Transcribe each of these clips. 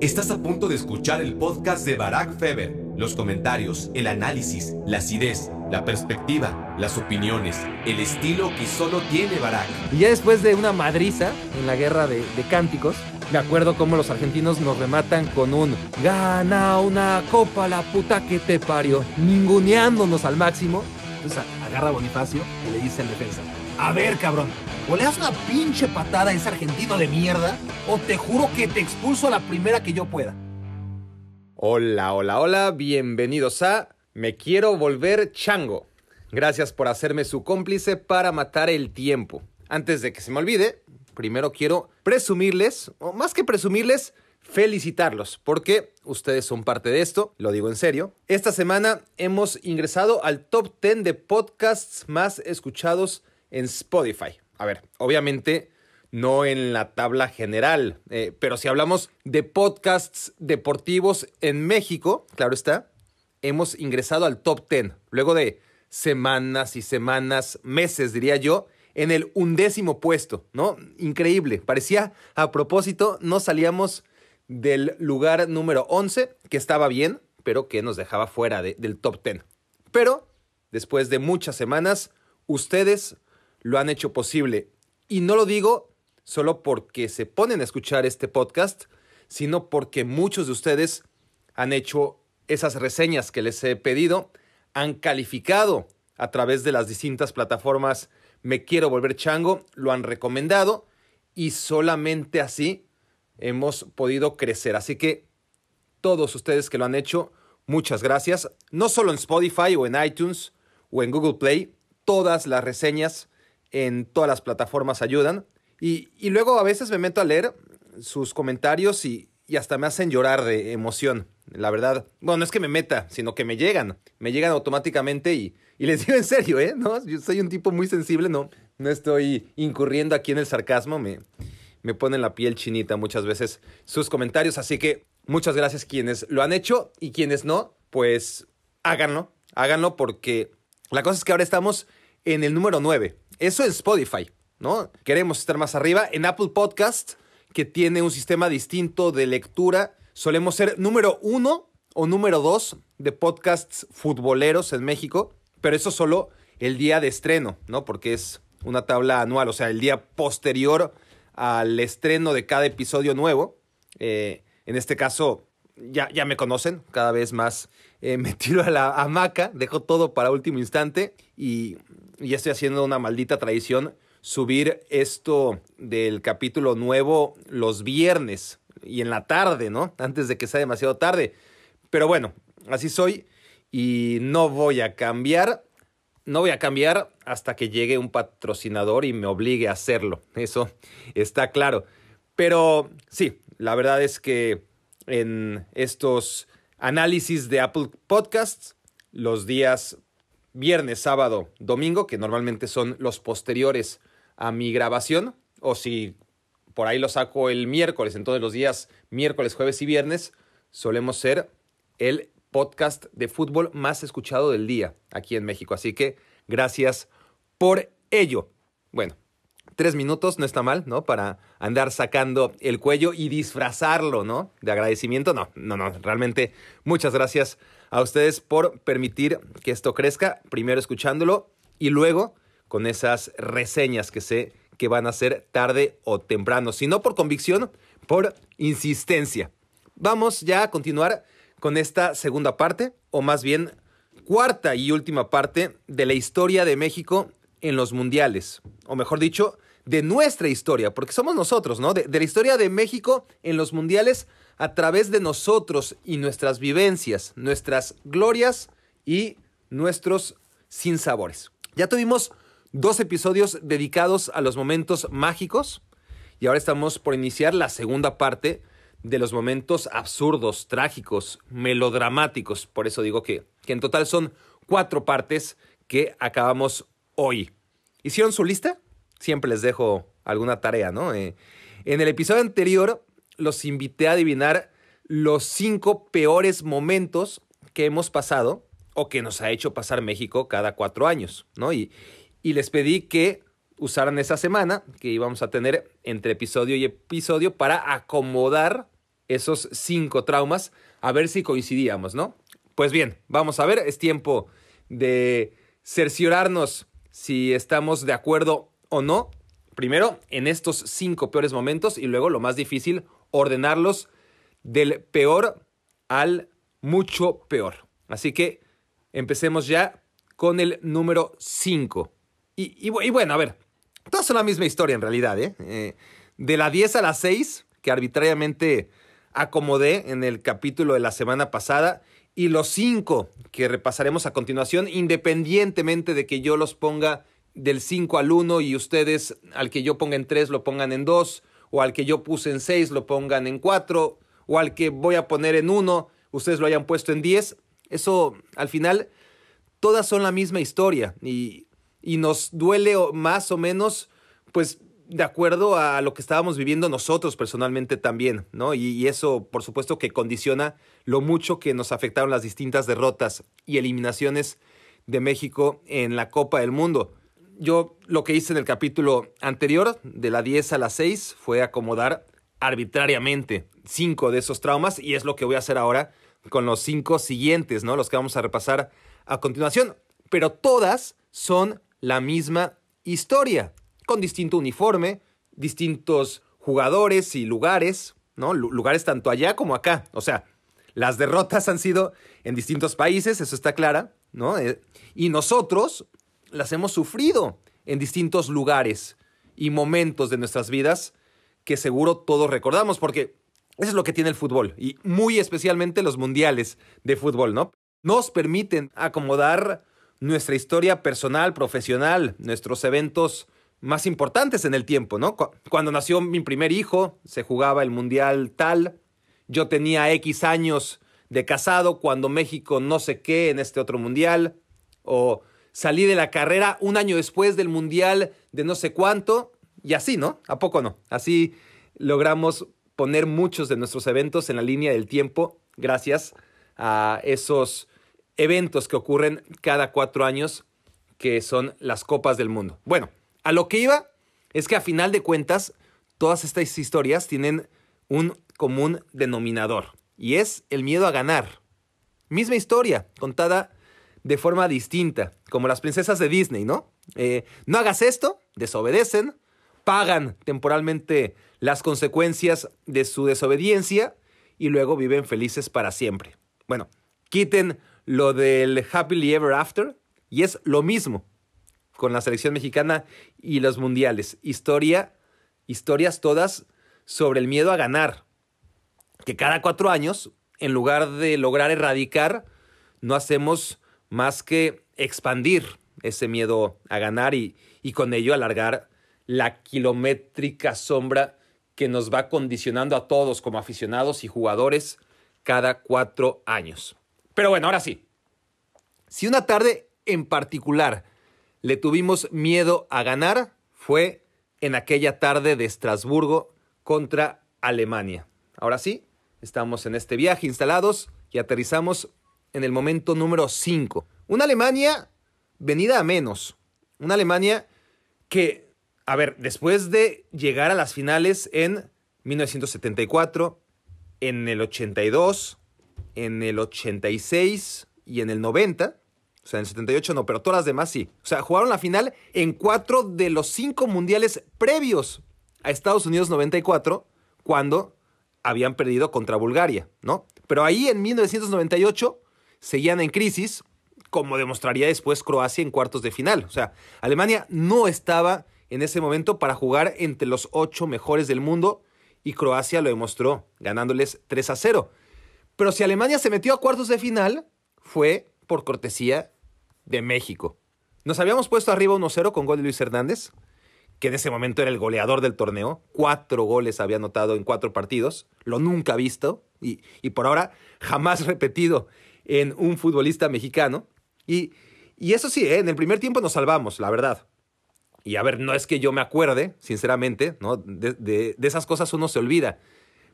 Estás a punto de escuchar el podcast de Barack Feber. Los comentarios, el análisis, la acidez, la perspectiva, las opiniones, el estilo que solo tiene Barack. Y ya después de una madriza en la guerra de, cánticos, me acuerdo cómo los argentinos nos rematan con un gana una copa la puta que te parió, ninguneándonos al máximo. Entonces agarra a Bonifacio y le dice en defensa, a ver cabrón, le das una pinche patada a ese argentino de mierda, o te juro que te expulso a la primera que yo pueda. Hola, hola, hola, bienvenidos a Me Quiero Volver Chango. Gracias por hacerme su cómplice para matar el tiempo. Antes de que se me olvide, primero quiero presumirles, o más que presumirles, felicitarlos, porque ustedes son parte de esto, lo digo en serio. Esta semana hemos ingresado al top 10 de podcasts más escuchados en Spotify a ver, obviamente no en la tabla general, eh, pero si hablamos de podcasts deportivos en México, claro está, hemos ingresado al top 10, luego de semanas y semanas, meses diría yo, en el undécimo puesto, ¿no? Increíble, parecía a propósito, no salíamos del lugar número 11, que estaba bien, pero que nos dejaba fuera del top 10. Pero, después de muchas semanas, ustedes lo han hecho posible. Y no lo digo solo porque se ponen a escuchar este podcast, sino porque muchos de ustedes han hecho esas reseñas que les he pedido, han calificado a través de las distintas plataformas Me Quiero Volver Chango, lo han recomendado y solamente así hemos podido crecer. Así que todos ustedes que lo han hecho, muchas gracias. No solo en Spotify o en iTunes o en Google Play, todas las reseñas en todas las plataformas ayudan. Y, luego a veces me meto a leer sus comentarios y, hasta me hacen llorar de emoción, la verdad. Bueno, no es que me meta, sino que me llegan. Me llegan automáticamente y, les digo en serio, ¿eh? yo soy un tipo muy sensible, no, no estoy incurriendo aquí en el sarcasmo, me, me ponen la piel chinita muchas veces sus comentarios, así que muchas gracias quienes lo han hecho y quienes no, pues háganlo, háganlo porque la cosa es que ahora estamos en el número 9. Eso es Spotify, ¿no? Queremos estar más arriba. En Apple Podcast, que tiene un sistema distinto de lectura, solemos ser número 1 o número 2 de podcasts futboleros en México, pero eso solo el día de estreno, ¿no? Porque es una tabla anual, o sea, el día posterior al estreno de cada episodio nuevo. Eh, en este caso, ya, ya, me conocen, cada vez más eh, me tiro a la hamaca, dejo todo para último instante y y estoy haciendo una maldita tradición, subir esto del capítulo nuevo los viernes y en la tarde, ¿no? Antes de que sea demasiado tarde. Pero bueno, así soy y no voy a cambiar. No voy a cambiar hasta que llegue un patrocinador y me obligue a hacerlo. Eso está claro. Pero sí, la verdad es que en estos análisis de Apple Podcasts, los días viernes, sábado, domingo, que normalmente son los posteriores a mi grabación, o si por ahí lo saco el miércoles, entonces los días miércoles, jueves y viernes solemos ser el podcast de fútbol más escuchado del día aquí en México. Así que gracias por ello. Bueno, tres minutos no está mal, ¿no? Para andar sacando el cuello y disfrazarlo, ¿no? De agradecimiento. No, no, no. Realmente muchas gracias a ustedes por permitir que esto crezca, primero escuchándolo y luego con esas reseñas que sé que van a ser tarde o temprano, si no por convicción, por insistencia. Vamos ya a continuar con esta segunda parte, o más bien cuarta y última parte de la historia de México en los mundiales, o mejor dicho, de nuestra historia, porque somos nosotros, ¿no? De, de la historia de México en los mundiales a través de nosotros y nuestras vivencias, nuestras glorias y nuestros sinsabores. Ya tuvimos dos episodios dedicados a los momentos mágicos y ahora estamos por iniciar la segunda parte de los momentos absurdos, trágicos, melodramáticos. Por eso digo que, en total son cuatro partes que acabamos hoy. ¿Hicieron su lista? Siempre les dejo alguna tarea, ¿no? Eh, en el episodio anterior los invité a adivinar los cinco peores momentos que hemos pasado o que nos ha hecho pasar México cada cuatro años, ¿no? Y, les pedí que usaran esa semana que íbamos a tener entre episodio y episodio para acomodar esos cinco traumas, a ver si coincidíamos, ¿no? Pues bien, vamos a ver, es tiempo de cerciorarnos si estamos de acuerdo o no, primero en estos cinco peores momentos y luego lo más difícil, ordenarlos del peor al mucho peor. Así que empecemos ya con el número 5. Y, bueno, a ver, todas son la misma historia en realidad. ¿eh? eh de la 10 a la 6, que arbitrariamente acomodé en el capítulo de la semana pasada, y los 5 que repasaremos a continuación, independientemente de que yo los ponga del 5 al 1 y ustedes al que yo ponga en 3 lo pongan en 2 o al que yo puse en 6 lo pongan en 4, o al que voy a poner en 1, ustedes lo hayan puesto en 10. Eso, al final, todas son la misma historia y, nos duele más o menos, pues, de acuerdo a lo que estábamos viviendo nosotros personalmente también, ¿no? y eso, por supuesto, que condiciona lo mucho que nos afectaron las distintas derrotas y eliminaciones de México en la Copa del Mundo yo lo que hice en el capítulo anterior, de la 10 a la 6, fue acomodar arbitrariamente cinco de esos traumas y es lo que voy a hacer ahora con los cinco siguientes, ¿no? Los que vamos a repasar a continuación. Pero todas son la misma historia, con distinto uniforme, distintos jugadores y lugares, ¿no? lugares tanto allá como acá. O sea, las derrotas han sido en distintos países, eso está claro. ¿no? Eh, y nosotros las hemos sufrido en distintos lugares y momentos de nuestras vidas que seguro todos recordamos, porque eso es lo que tiene el fútbol, y muy especialmente los mundiales de fútbol, ¿no? Nos permiten acomodar nuestra historia personal, profesional, nuestros eventos más importantes en el tiempo, ¿no? Cuando nació mi primer hijo, se jugaba el mundial tal, yo tenía X años de casado cuando México no sé qué en este otro mundial, o salí de la carrera un año después del Mundial de no sé cuánto, y así, ¿no? ¿A poco no? Así logramos poner muchos de nuestros eventos en la línea del tiempo gracias a esos eventos que ocurren cada cuatro años, que son las Copas del Mundo. Bueno, a lo que iba es que a final de cuentas, todas estas historias tienen un común denominador, y es el miedo a ganar. Misma historia, contada de forma distinta, como las princesas de Disney, ¿no? Eh, no hagas esto, desobedecen, pagan temporalmente las consecuencias de su desobediencia y luego viven felices para siempre. Bueno, quiten lo del happily ever after y es lo mismo con la selección mexicana y los mundiales. Historia, historias todas sobre el miedo a ganar, que cada cuatro años, en lugar de lograr erradicar, no hacemos más que expandir ese miedo a ganar y, con ello alargar la kilométrica sombra que nos va condicionando a todos como aficionados y jugadores cada cuatro años. Pero bueno, ahora sí. Si una tarde en particular le tuvimos miedo a ganar, fue en aquella tarde de Estrasburgo contra Alemania. Ahora sí, estamos en este viaje instalados y aterrizamos en el momento número 5. Una Alemania venida a menos. Una Alemania que, a ver, después de llegar a las finales en 1974, en el 82, en el 86 y en el 90, o sea, en el 78 no, pero todas las demás sí. O sea, jugaron la final en cuatro de los cinco mundiales previos a Estados Unidos 94, cuando habían perdido contra Bulgaria, ¿no? Pero ahí en 1998 seguían en crisis, como demostraría después Croacia en cuartos de final. O sea, Alemania no estaba en ese momento para jugar entre los ocho mejores del mundo y Croacia lo demostró, ganándoles 3 a 0. Pero si Alemania se metió a cuartos de final, fue por cortesía de México. Nos habíamos puesto arriba 1-0 con gol de Luis Hernández, que en ese momento era el goleador del torneo. Cuatro goles había anotado en cuatro partidos, lo nunca visto y, y por ahora jamás repetido en un futbolista mexicano. Y, eso sí, ¿eh? en el primer tiempo nos salvamos, la verdad. Y a ver, no es que yo me acuerde, sinceramente, ¿no? de, esas cosas uno se olvida.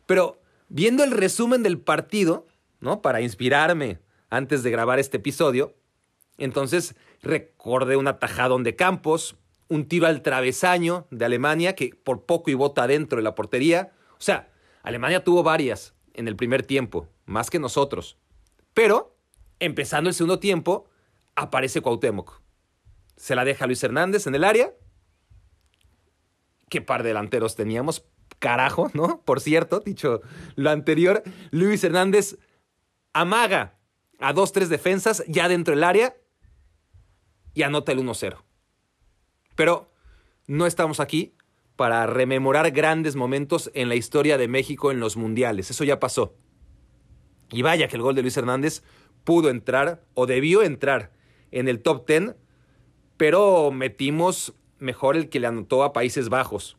Pero viendo el resumen del partido, ¿no? Para inspirarme antes de grabar este episodio, entonces recordé un atajadón de Campos, un tiro al travesaño de Alemania que por poco y bota dentro de la portería. O sea, Alemania tuvo varias en el primer tiempo, más que nosotros. Pero, empezando el segundo tiempo, aparece Cuauhtémoc. Se la deja Luis Hernández en el área. Qué par de delanteros teníamos, carajo, ¿no? Por cierto, dicho lo anterior, Luis Hernández amaga a dos, tres defensas ya dentro del área y anota el 1-0. Pero no estamos aquí para rememorar grandes momentos en la historia de México en los mundiales. Eso ya pasó. Y vaya que el gol de Luis Hernández pudo entrar o debió entrar en el top ten, pero metimos mejor el que le anotó a Países Bajos.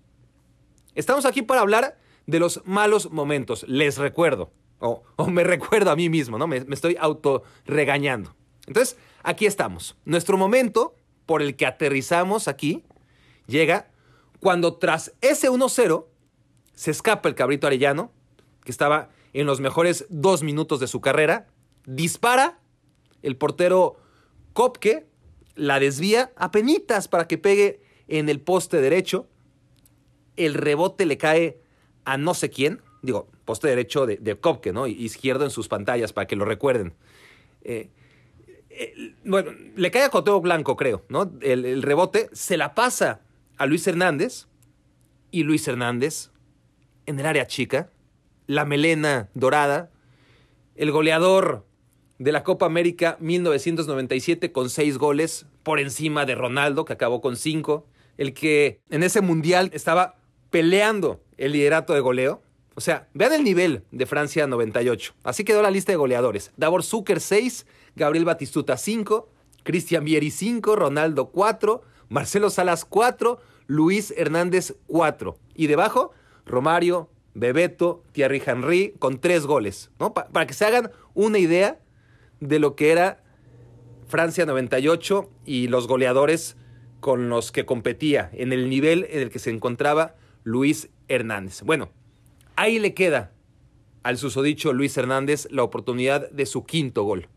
Estamos aquí para hablar de los malos momentos, les recuerdo, o, me recuerdo a mí mismo, ¿no? Me, estoy autorregañando. Entonces, aquí estamos. Nuestro momento por el que aterrizamos aquí llega cuando tras ese 1-0 se escapa el cabrito arellano, que estaba en los mejores dos minutos de su carrera. Dispara, el portero Kopke la desvía a penitas para que pegue en el poste derecho. El rebote le cae a no sé quién, digo, poste derecho de, Kopke, ¿no? Izquierdo en sus pantallas para que lo recuerden. Eh, eh, bueno, le cae a Coteo Blanco, creo, ¿no? el rebote se la pasa a Luis Hernández y Luis Hernández en el área chica la melena dorada, el goleador de la Copa América 1997 con seis goles por encima de Ronaldo, que acabó con cinco, el que en ese mundial estaba peleando el liderato de goleo. O sea, vean el nivel de Francia 98. Así quedó la lista de goleadores. Davor Zucker 6, Gabriel Batistuta 5, Cristian Vieri 5, Ronaldo 4, Marcelo Salas 4, Luis Hernández 4. Y debajo, Romario, Bebeto, Thierry Henry, con tres goles, ¿no? para que se hagan una idea de lo que era Francia 98 y los goleadores con los que competía, en el nivel en el que se encontraba Luis Hernández. Bueno, ahí le queda al susodicho Luis Hernández la oportunidad de su quinto gol.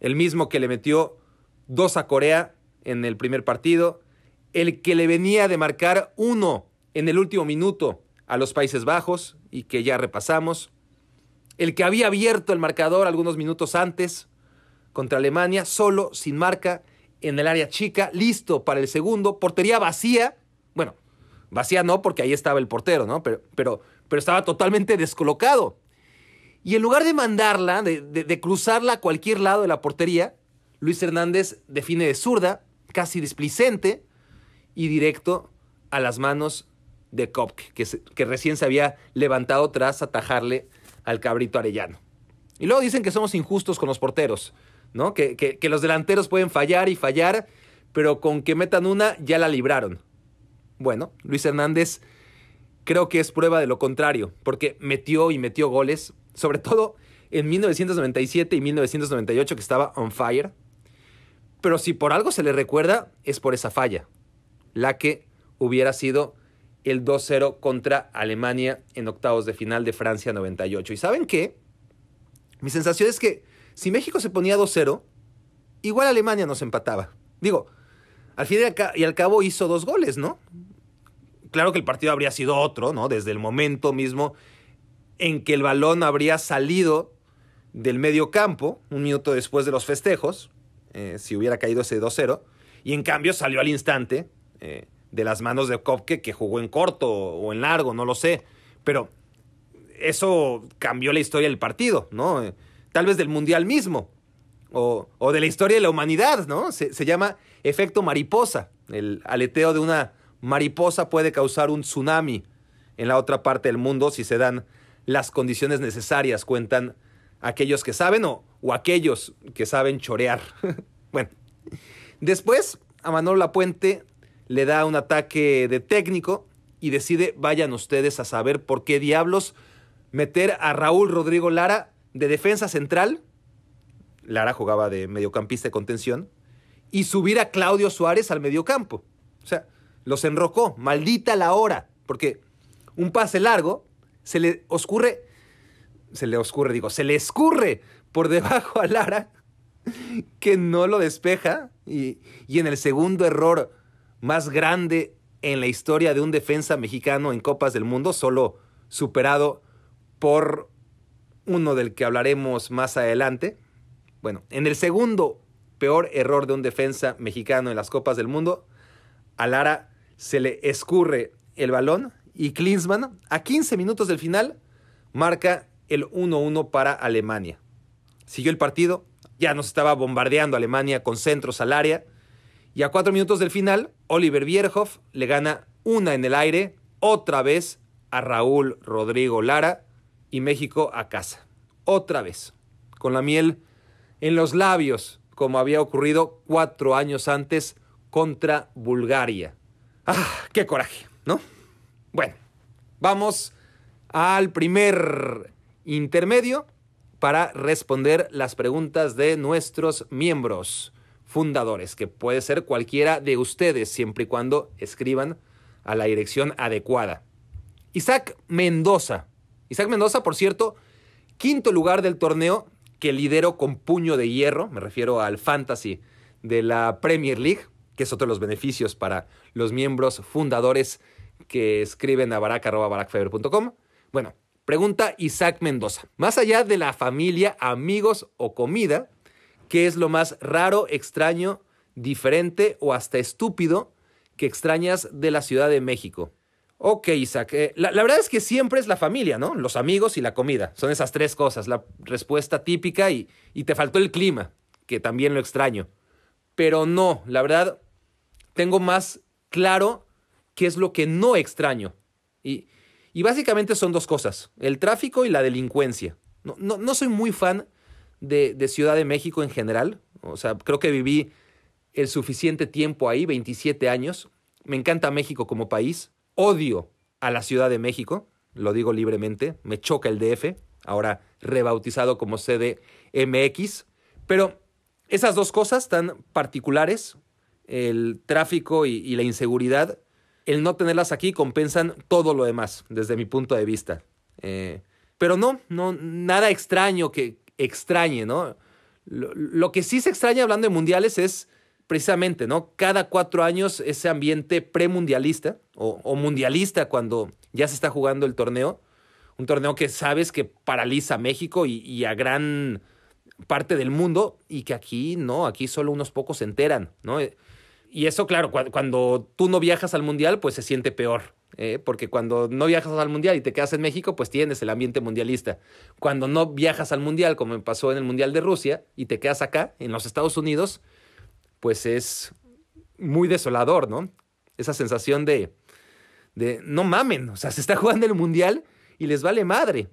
El mismo que le metió dos a Corea en el primer partido, el que le venía de marcar uno en el último minuto a los Países Bajos y que ya repasamos. El que había abierto el marcador algunos minutos antes contra Alemania, solo, sin marca, en el área chica, listo para el segundo, portería vacía. Bueno, vacía no, porque ahí estaba el portero, ¿no? Pero, pero, pero estaba totalmente descolocado. Y en lugar de mandarla, de, cruzarla a cualquier lado de la portería, Luis Hernández define de zurda, casi displicente, y directo a las manos de Kopke, que, recién se había levantado tras atajarle al cabrito arellano. Y luego dicen que somos injustos con los porteros, ¿no? Que, que los delanteros pueden fallar y fallar, pero con que metan una ya la libraron. Bueno, Luis Hernández creo que es prueba de lo contrario, porque metió y metió goles, sobre todo en 1997 y 1998 que estaba on fire. Pero si por algo se le recuerda, es por esa falla, la que hubiera sido el 2-0 contra Alemania en octavos de final de Francia 98. ¿Y saben qué? Mi sensación es que si México se ponía 2-0, igual Alemania nos empataba. Digo, al fin y al cabo hizo dos goles, ¿no? Claro que el partido habría sido otro, ¿no? Desde el momento mismo en que el balón habría salido del medio campo, un minuto después de los festejos, eh, si hubiera caído ese 2-0, y en cambio salió al instante. Eh, de las manos de Kopke que jugó en corto o en largo, no lo sé. Pero eso cambió la historia del partido, ¿no? Eh, tal vez del Mundial mismo o, de la historia de la humanidad, ¿no? Se, llama efecto mariposa. El aleteo de una mariposa puede causar un tsunami en la otra parte del mundo si se dan las condiciones necesarias, cuentan aquellos que saben o, o aquellos que saben chorear. bueno, después a Manolo Lapuente le da un ataque de técnico y decide, vayan ustedes a saber por qué diablos meter a Raúl Rodrigo Lara de defensa central. Lara jugaba de mediocampista de contención. Y subir a Claudio Suárez al mediocampo. O sea, los enrocó. Maldita la hora. Porque un pase largo se le oscurre. Se le oscurre, digo, se le escurre por debajo a Lara. Que no lo despeja. Y, y en el segundo error más grande en la historia de un defensa mexicano en Copas del Mundo, solo superado por uno del que hablaremos más adelante. Bueno, en el segundo peor error de un defensa mexicano en las Copas del Mundo, a Lara se le escurre el balón y Klinsmann, a 15 minutos del final, marca el 1-1 para Alemania. Siguió el partido, ya nos estaba bombardeando Alemania con centros al área y a cuatro minutos del final, Oliver Bierhoff le gana una en el aire, otra vez a Raúl Rodrigo Lara y México a casa. Otra vez, con la miel en los labios, como había ocurrido cuatro años antes contra Bulgaria. ¡Ah, qué coraje! ¿No? Bueno, vamos al primer intermedio para responder las preguntas de nuestros miembros fundadores, que puede ser cualquiera de ustedes, siempre y cuando escriban a la dirección adecuada. Isaac Mendoza. Isaac Mendoza, por cierto, quinto lugar del torneo que lidero con puño de hierro, me refiero al fantasy de la Premier League, que es otro de los beneficios para los miembros fundadores que escriben a barack.com. Bueno, pregunta Isaac Mendoza. Más allá de la familia, amigos o comida, ¿Qué es lo más raro, extraño, diferente o hasta estúpido que extrañas de la Ciudad de México? Ok, Isaac. Eh, la, verdad es que siempre es la familia, ¿no? Los amigos y la comida. Son esas tres cosas, la respuesta típica y, te faltó el clima, que también lo extraño. Pero no, la verdad, tengo más claro qué es lo que no extraño. Y, básicamente son dos cosas, el tráfico y la delincuencia. No, no, no soy muy fan de, Ciudad de México en general. O sea, creo que viví el suficiente tiempo ahí, 27 años. Me encanta México como país. Odio a la Ciudad de México, lo digo libremente. Me choca el DF, ahora rebautizado como CDMX. Pero esas dos cosas tan particulares, el tráfico y, la inseguridad, el no tenerlas aquí compensan todo lo demás, desde mi punto de vista. Eh, pero no, no, nada extraño que, extrañe, ¿no? Lo, que sí se extraña hablando de mundiales es precisamente, ¿no? Cada cuatro años ese ambiente premundialista o, mundialista cuando ya se está jugando el torneo. Un torneo que sabes que paraliza a México y, a gran parte del mundo y que aquí no, aquí solo unos pocos se enteran, ¿no? Y eso, claro, cuando tú no viajas al mundial, pues se siente peor. Eh, porque cuando no viajas al mundial y te quedas en México, pues tienes el ambiente mundialista. Cuando no viajas al mundial, como me pasó en el mundial de Rusia, y te quedas acá, en los Estados Unidos, pues es muy desolador, ¿no? Esa sensación de, de no mamen, o sea, se está jugando el mundial y les vale madre.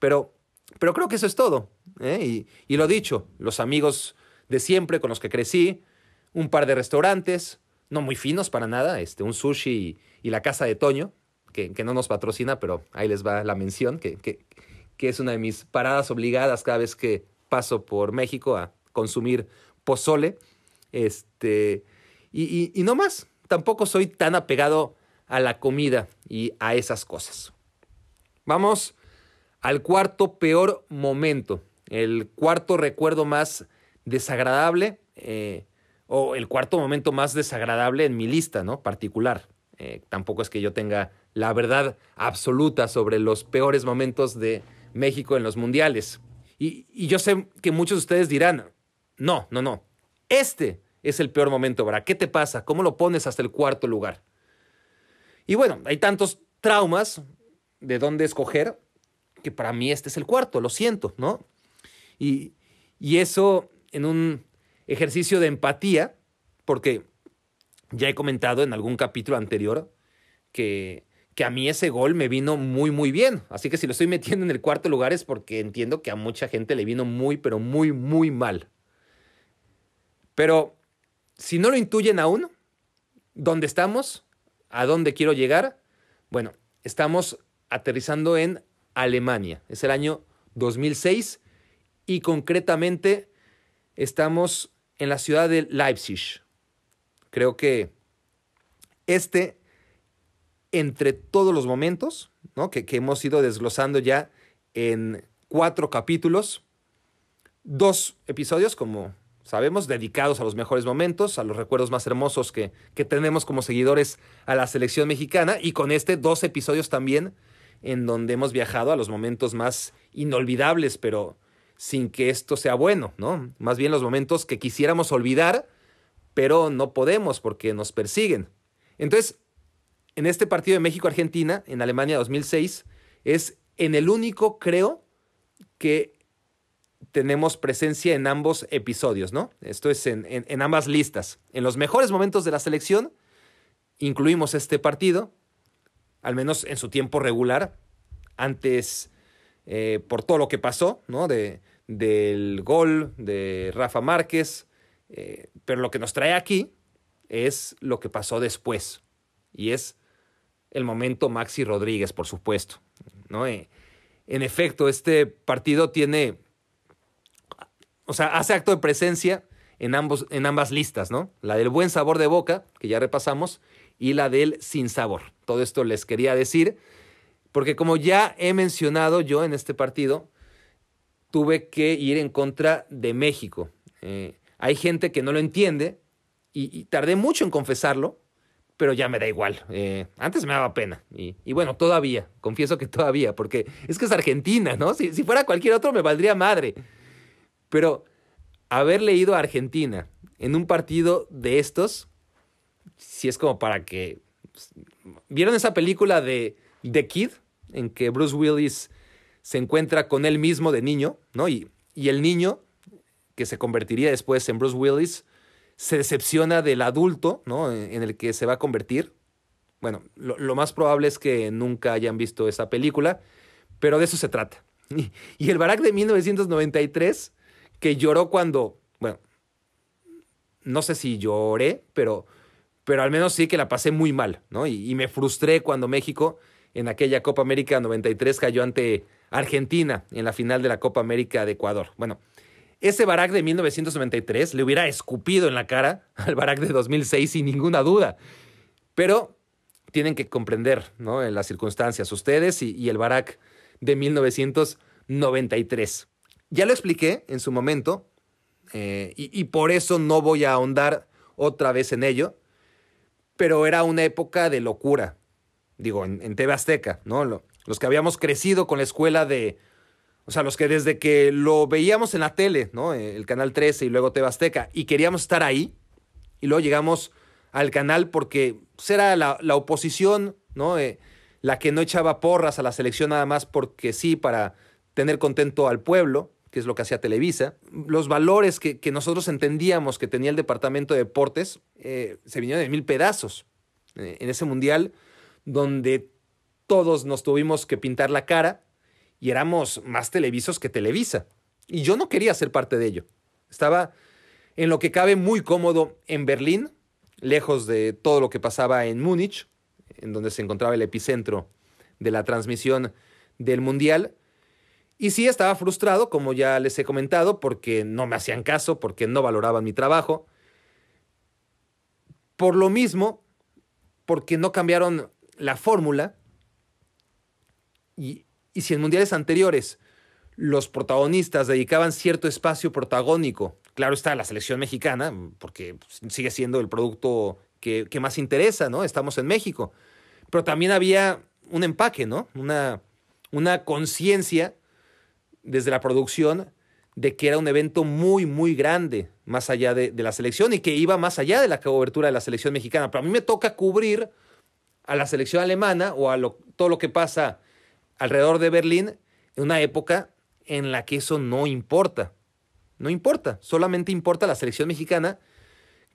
Pero, pero creo que eso es todo. ¿eh? Y, lo dicho, los amigos de siempre con los que crecí, un par de restaurantes, no muy finos para nada, este, un sushi y la Casa de Toño, que, no nos patrocina, pero ahí les va la mención, que, es una de mis paradas obligadas cada vez que paso por México a consumir pozole. Este, y, no más, tampoco soy tan apegado a la comida y a esas cosas. Vamos al cuarto peor momento, el cuarto recuerdo más desagradable eh, o el cuarto momento más desagradable en mi lista, ¿no? Particular. Eh, tampoco es que yo tenga la verdad absoluta sobre los peores momentos de México en los mundiales. Y, yo sé que muchos de ustedes dirán, no, no, no, este es el peor momento, ¿verdad? ¿Qué te pasa? ¿Cómo lo pones hasta el cuarto lugar? Y bueno, hay tantos traumas de dónde escoger que para mí este es el cuarto, lo siento, ¿no? Y, y eso en un ejercicio de empatía, porque ya he comentado en algún capítulo anterior que, que a mí ese gol me vino muy, muy bien. Así que si lo estoy metiendo en el cuarto lugar es porque entiendo que a mucha gente le vino muy, pero muy, muy mal. Pero si no lo intuyen aún, ¿dónde estamos? ¿A dónde quiero llegar? Bueno, estamos aterrizando en Alemania. Es el año 2006 y concretamente estamos en la ciudad de Leipzig. Creo que este, entre todos los momentos, que, hemos ido desglosando ya en cuatro capítulos, dos episodios, como sabemos, dedicados a los mejores momentos, a los recuerdos más hermosos que, tenemos como seguidores a la selección mexicana, y con este dos episodios también en donde hemos viajado a los momentos más inolvidables, pero sin que esto sea bueno, ¿no? Más bien los momentos que quisiéramos olvidar, pero no podemos porque nos persiguen. Entonces, en este partido de México-Argentina, en Alemania 2006, es en el único, creo, que tenemos presencia en ambos episodios, ¿no? Esto es en, ambas listas. En los mejores momentos de la selección, incluimos este partido, al menos en su tiempo regular, antes eh, por todo lo que pasó, ¿no? De, del gol de Rafa Márquez, eh, pero lo que nos trae aquí es lo que pasó después. Y es el momento Maxi Rodríguez, por supuesto. ¿no? Eh, en efecto, este partido tiene, o sea, hace acto de presencia en, ambos, en ambas listas, ¿no? La del buen sabor de boca, que ya repasamos, y la del sin sabor. Todo esto les quería decir, porque como ya he mencionado yo en este partido, tuve que ir en contra de México. Eh, hay gente que no lo entiende y, tardé mucho en confesarlo, pero ya me da igual. Eh, antes me daba pena. Y, bueno, todavía, confieso que todavía, porque es que es Argentina, ¿no? Si, fuera cualquier otro me valdría madre. Pero haber leído a Argentina en un partido de estos, si es como para que... Pues, ¿Vieron esa película de The Kid? En que Bruce Willis se encuentra con él mismo de niño, ¿no? y el niño que se convertiría después en Bruce Willis, se decepciona del adulto ¿no? en el que se va a convertir. Bueno, lo, más probable es que nunca hayan visto esa película, pero de eso se trata. Y, el Barack de 1993, que lloró cuando, bueno, no sé si lloré, pero, pero al menos sí que la pasé muy mal, ¿no? Y, y me frustré cuando México en aquella Copa América 93 cayó ante Argentina en la final de la Copa América de Ecuador. Bueno, ese Barack de 1993 le hubiera escupido en la cara al Barack de 2006 sin ninguna duda. Pero tienen que comprender ¿no? en las circunstancias ustedes y, el Barack de 1993. Ya lo expliqué en su momento eh, y, por eso no voy a ahondar otra vez en ello, pero era una época de locura, digo, en, en TV Azteca, ¿no? Los que habíamos crecido con la escuela de o sea, los que desde que lo veíamos en la tele, ¿no? Eh, el canal 13 y luego TV y queríamos estar ahí, y luego llegamos al canal porque pues, era la, oposición, ¿no? Eh, la que no echaba porras a la selección nada más porque sí, para tener contento al pueblo, que es lo que hacía Televisa. Los valores que, nosotros entendíamos que tenía el departamento de deportes eh, se vinieron de mil pedazos en ese mundial donde todos nos tuvimos que pintar la cara y éramos más televisos que Televisa. Y yo no quería ser parte de ello. Estaba en lo que cabe muy cómodo en Berlín, lejos de todo lo que pasaba en Múnich, en donde se encontraba el epicentro de la transmisión del Mundial. Y sí estaba frustrado, como ya les he comentado, porque no me hacían caso, porque no valoraban mi trabajo. Por lo mismo, porque no cambiaron la fórmula. Y y si en mundiales anteriores los protagonistas dedicaban cierto espacio protagónico, claro está la selección mexicana, porque sigue siendo el producto que, más interesa, ¿no? Estamos en México. Pero también había un empaque, ¿no? Una, una conciencia desde la producción de que era un evento muy, muy grande más allá de, la selección y que iba más allá de la cobertura de la selección mexicana. Pero a mí me toca cubrir a la selección alemana o a todo lo que pasa alrededor de Berlín en una época en la que eso no importa. No importa, solamente importa la selección mexicana,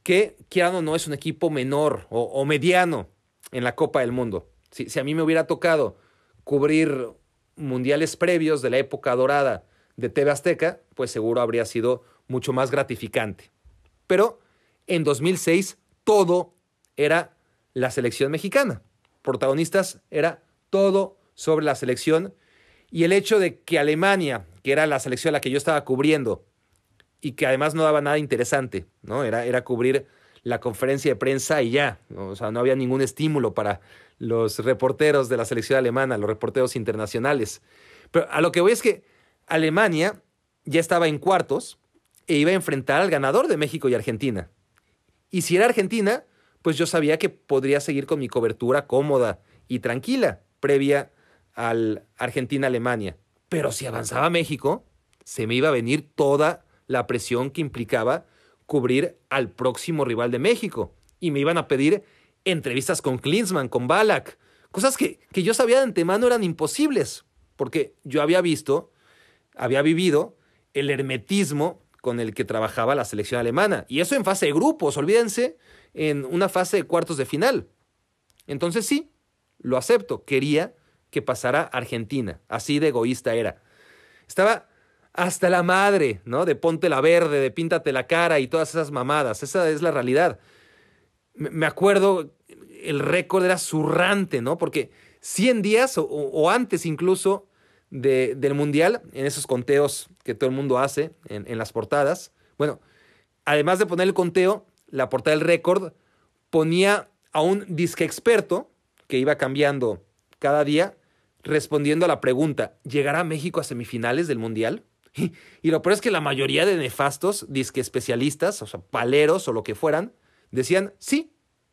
que quieran o no es un equipo menor o, mediano en la Copa del Mundo. Si, si, a mí me hubiera tocado cubrir mundiales previos de la época dorada de TV Azteca, pues seguro habría sido mucho más gratificante. Pero en 2006 todo era la selección mexicana. Protagonistas era todo sobre la selección y el hecho de que Alemania, que era la selección a la que yo estaba cubriendo y que además no daba nada interesante, ¿no? Era, era cubrir la conferencia de prensa y ya, o sea, no había ningún estímulo para los reporteros de la selección alemana, los reporteros internacionales. Pero a lo que voy es que Alemania ya estaba en cuartos e iba a enfrentar al ganador de México y Argentina. Y si era Argentina, pues yo sabía que podría seguir con mi cobertura cómoda y tranquila previa al Argentina-Alemania. Pero si avanzaba México, se me iba a venir toda la presión que implicaba cubrir al próximo rival de México. Y me iban a pedir entrevistas con Klinsmann, con Balak, cosas que, que yo sabía de antemano eran imposibles, porque yo había visto, había vivido el hermetismo con el que trabajaba la selección alemana. Y eso en fase de grupos, olvídense, en una fase de cuartos de final. Entonces sí, lo acepto, quería que pasara Argentina. Así de egoísta era. Estaba hasta la madre, ¿no? De ponte la verde, de píntate la cara y todas esas mamadas. Esa es la realidad. Me acuerdo, el récord era zurrante, ¿no? Porque 100 días o, antes incluso del Mundial, en esos conteos que todo el mundo hace en, en las portadas, bueno, además de poner el conteo, la portada del récord ponía a un disque experto que iba cambiando cada día respondiendo a la pregunta, ¿llegará México a semifinales del Mundial? Y lo peor es que la mayoría de nefastos, disque especialistas, o sea, paleros o lo que fueran, decían, sí,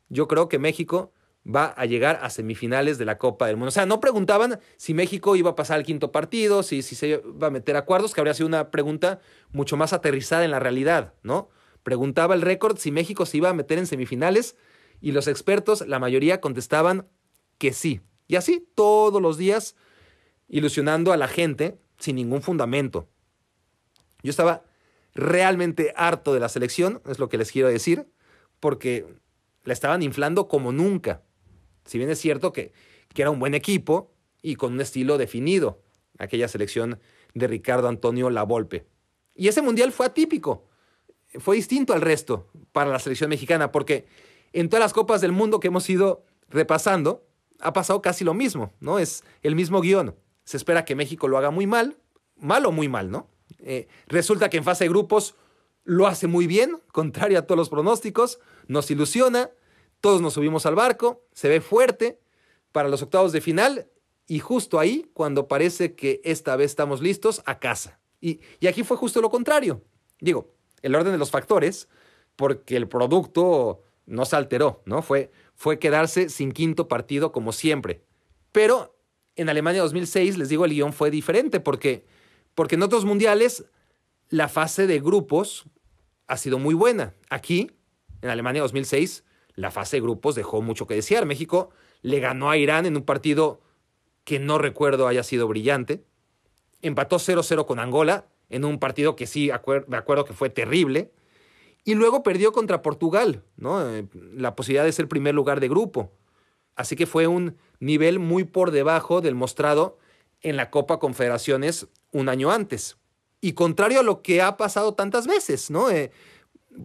yo creo que México va a llegar a semifinales de la Copa del Mundo. O sea, no preguntaban si México iba a pasar al quinto partido, si, si se iba a meter a cuartos, que habría sido una pregunta mucho más aterrizada en la realidad, ¿no? Preguntaba el récord si México se iba a meter en semifinales y los expertos, la mayoría, contestaban que sí. Y así todos los días ilusionando a la gente sin ningún fundamento. Yo estaba realmente harto de la selección, es lo que les quiero decir, porque la estaban inflando como nunca. Si bien es cierto que, que era un buen equipo y con un estilo definido, aquella selección de Ricardo Antonio Lavolpe. Y ese mundial fue atípico, fue distinto al resto para la selección mexicana, porque en todas las copas del mundo que hemos ido repasando, ha pasado casi lo mismo, ¿no? Es el mismo guión. Se espera que México lo haga muy mal, mal o muy mal, ¿no? Eh, resulta que en fase de grupos lo hace muy bien, contrario a todos los pronósticos, nos ilusiona, todos nos subimos al barco, se ve fuerte para los octavos de final y justo ahí, cuando parece que esta vez estamos listos, a casa. Y, y aquí fue justo lo contrario. Digo, el orden de los factores, porque el producto no se alteró, ¿no? Fue fue quedarse sin quinto partido como siempre. Pero en Alemania 2006, les digo, el guión fue diferente porque, porque en otros mundiales la fase de grupos ha sido muy buena. Aquí, en Alemania 2006, la fase de grupos dejó mucho que desear. México le ganó a Irán en un partido que no recuerdo haya sido brillante. Empató 0-0 con Angola en un partido que sí, me acuerdo que fue terrible. Y luego perdió contra Portugal, ¿no? Eh, la posibilidad de ser primer lugar de grupo. Así que fue un nivel muy por debajo del mostrado en la Copa Confederaciones un año antes. Y contrario a lo que ha pasado tantas veces, ¿no? Eh,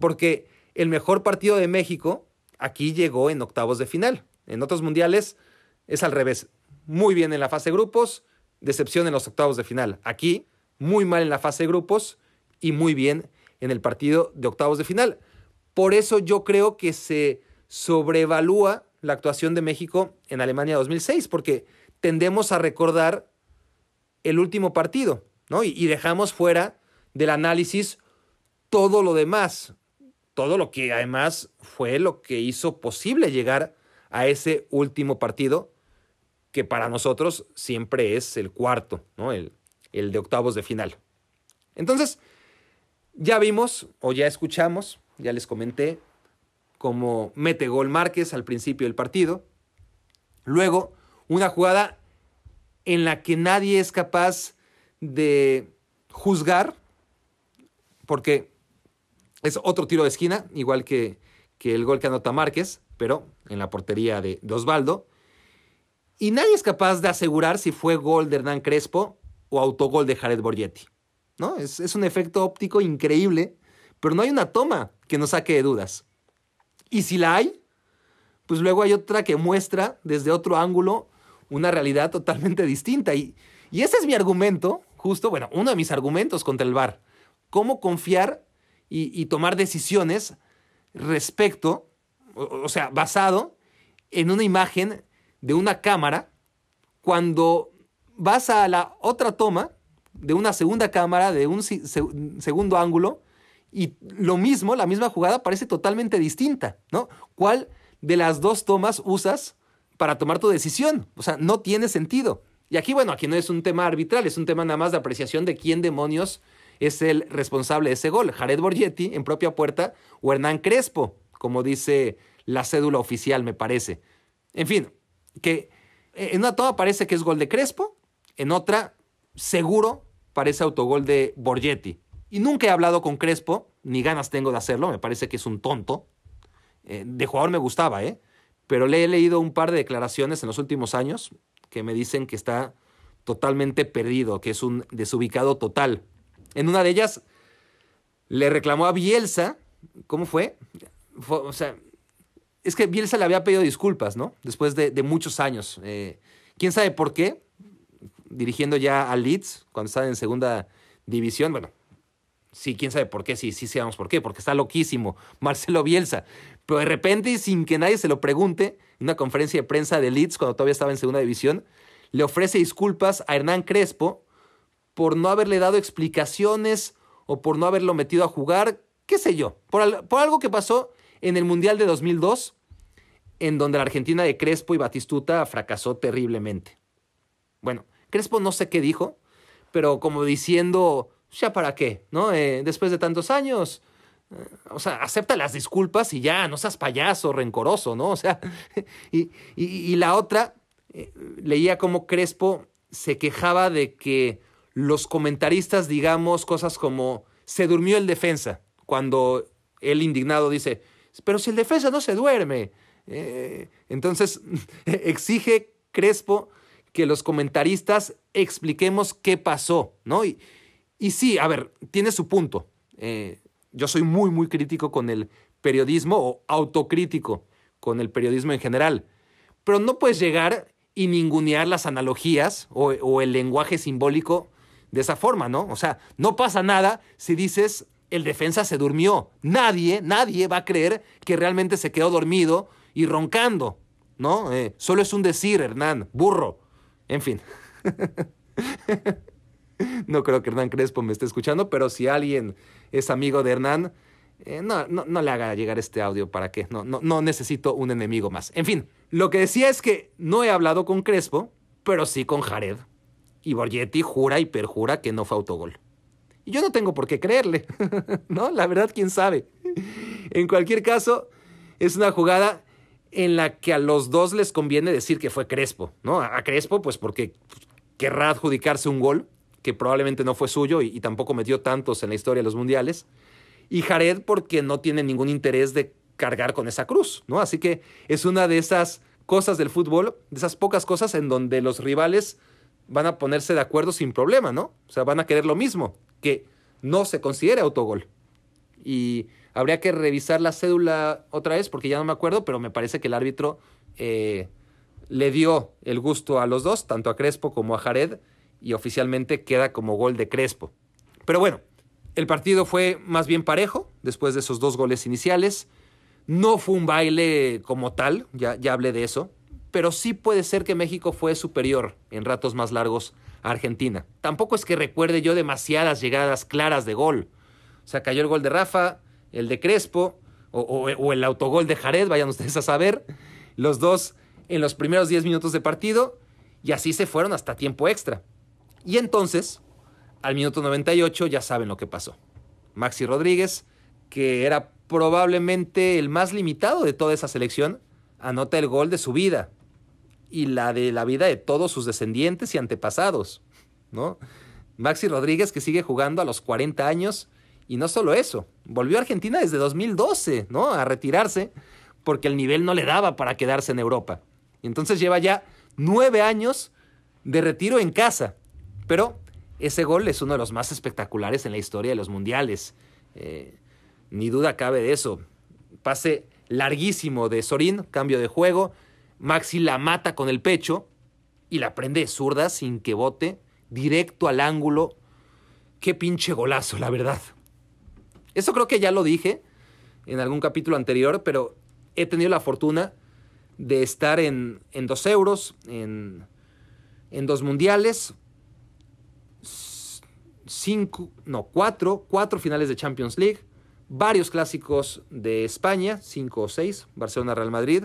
porque el mejor partido de México aquí llegó en octavos de final. En otros mundiales es al revés. Muy bien en la fase de grupos, decepción en los octavos de final. Aquí, muy mal en la fase de grupos y muy bien en el partido de octavos de final. Por eso yo creo que se sobrevalúa la actuación de México en Alemania 2006, porque tendemos a recordar el último partido, ¿no? Y, dejamos fuera del análisis todo lo demás, todo lo que además fue lo que hizo posible llegar a ese último partido, que para nosotros siempre es el cuarto, ¿no? El, el de octavos de final. Entonces, ya vimos o ya escuchamos, ya les comenté, cómo mete gol Márquez al principio del partido. Luego, una jugada en la que nadie es capaz de juzgar, porque es otro tiro de esquina, igual que, el gol que anota Márquez, pero en la portería de, de Osvaldo. Y nadie es capaz de asegurar si fue gol de Hernán Crespo o autogol de Jared Borgetti. ¿no? Es, un efecto óptico increíble, pero no hay una toma que nos saque de dudas. Y si la hay, pues luego hay otra que muestra desde otro ángulo una realidad totalmente distinta. Y, ese es mi argumento, justo, bueno, uno de mis argumentos contra el VAR. Cómo confiar y, tomar decisiones respecto, o, sea, basado en una imagen de una cámara, cuando vas a la otra toma de una segunda cámara, de un segundo ángulo, y lo mismo, la misma jugada parece totalmente distinta, ¿no? ¿Cuál de las dos tomas usas para tomar tu decisión? O sea, no tiene sentido. Y aquí, bueno, aquí no es un tema arbitral, es un tema nada más de apreciación de quién demonios es el responsable de ese gol, Jared Borgetti en propia puerta o Hernán Crespo, como dice la cédula oficial, me parece. En fin, que en una toma parece que es gol de Crespo, en otra seguro para ese autogol de Borgetti. Y nunca he hablado con Crespo, ni ganas tengo de hacerlo, me parece que es un tonto. Eh, de jugador me gustaba, ¿eh? Pero le he leído un par de declaraciones en los últimos años que me dicen que está totalmente perdido, que es un desubicado total. En una de ellas le reclamó a Bielsa, ¿cómo fue? o sea, es que Bielsa le había pedido disculpas, ¿no? Después de, muchos años. Eh, ¿Quién sabe por qué? dirigiendo ya a Leeds cuando estaba en segunda división. Bueno, sí, quién sabe por qué, sí, sí sabemos por qué, porque está loquísimo Marcelo Bielsa. Pero de repente, sin que nadie se lo pregunte, en una conferencia de prensa de Leeds, cuando todavía estaba en segunda división, le ofrece disculpas a Hernán Crespo por no haberle dado explicaciones o por no haberlo metido a jugar, qué sé yo, por algo que pasó en el Mundial de 2002, en donde la Argentina de Crespo y Batistuta fracasó terriblemente. Bueno, Crespo no sé qué dijo, pero como diciendo, ya para qué, ¿no? Eh, después de tantos años, eh, o sea, acepta las disculpas y ya, no seas payaso, rencoroso, ¿no? O sea, y, la otra, eh, leía como Crespo se quejaba de que los comentaristas digamos cosas como, se durmió el defensa, cuando el indignado dice, pero si el defensa no se duerme. entonces, exige Crespo que los comentaristas expliquemos qué pasó, ¿no? Y, y sí, a ver, tiene su punto. Eh, yo soy muy, muy crítico con el periodismo o autocrítico con el periodismo en general. Pero no puedes llegar y ningunear las analogías o, el lenguaje simbólico de esa forma, ¿no? O sea, no pasa nada si dices el defensa se durmió. Nadie, nadie va a creer que realmente se quedó dormido y roncando, ¿no? Eh, solo es un decir, Hernán, burro. En fin. no creo que Hernán Crespo me esté escuchando, pero si alguien es amigo de Hernán, eh, no, no, le haga llegar este audio para que. No, no, necesito un enemigo más. En fin, lo que decía es que no he hablado con Crespo, pero sí con Jared. Y Borgetti jura y perjura que no fue autogol. Y yo no tengo por qué creerle, ¿no? La verdad, quién sabe. En cualquier caso, es una jugada en la que a los dos les conviene decir que fue Crespo, ¿no? A Crespo, pues porque querrá adjudicarse un gol que probablemente no fue suyo y, tampoco metió tantos en la historia de los mundiales. Y Jared porque no tiene ningún interés de cargar con esa cruz, ¿no? Así que es una de esas cosas del fútbol, de esas pocas cosas en donde los rivales van a ponerse de acuerdo sin problema, ¿no? O sea, van a querer lo mismo, que no se considere autogol. Y Habría que revisar la cédula otra vez porque ya no me acuerdo, pero me parece que el árbitro eh, le dio el gusto a los dos, tanto a Crespo como a Jared, y oficialmente queda como gol de Crespo. Pero bueno, el partido fue más bien parejo después de esos dos goles iniciales. No fue un baile como tal, ya, ya hablé de eso, pero sí puede ser que México fue superior en ratos más largos a Argentina. Tampoco es que recuerde yo demasiadas llegadas claras de gol. O sea, cayó el gol de Rafa, el de Crespo o, el autogol de Jared, vayan ustedes a saber, los dos en los primeros 10 minutos de partido y así se fueron hasta tiempo extra. Y entonces, al minuto 98 ya saben lo que pasó. Maxi Rodríguez, que era probablemente el más limitado de toda esa selección, anota el gol de su vida y la de la vida de todos sus descendientes y antepasados, ¿no? Maxi Rodríguez que sigue jugando a los 40 años y no solo eso, Volvió a Argentina desde 2012, ¿no? A retirarse porque el nivel no le daba para quedarse en Europa. Y entonces lleva ya nueve años de retiro en casa. Pero ese gol es uno de los más espectaculares en la historia de los mundiales. Eh, ni duda cabe de eso. Pase larguísimo de Sorín, cambio de juego. Maxi la mata con el pecho y la prende zurda sin que bote, directo al ángulo. Qué pinche golazo, la verdad. Eso creo que ya lo dije en algún capítulo anterior, pero he tenido la fortuna de estar en, en dos euros, en, en dos mundiales, cinco, no, cuatro, cuatro finales de Champions League, varios clásicos de España, cinco o seis, Barcelona-Real Madrid,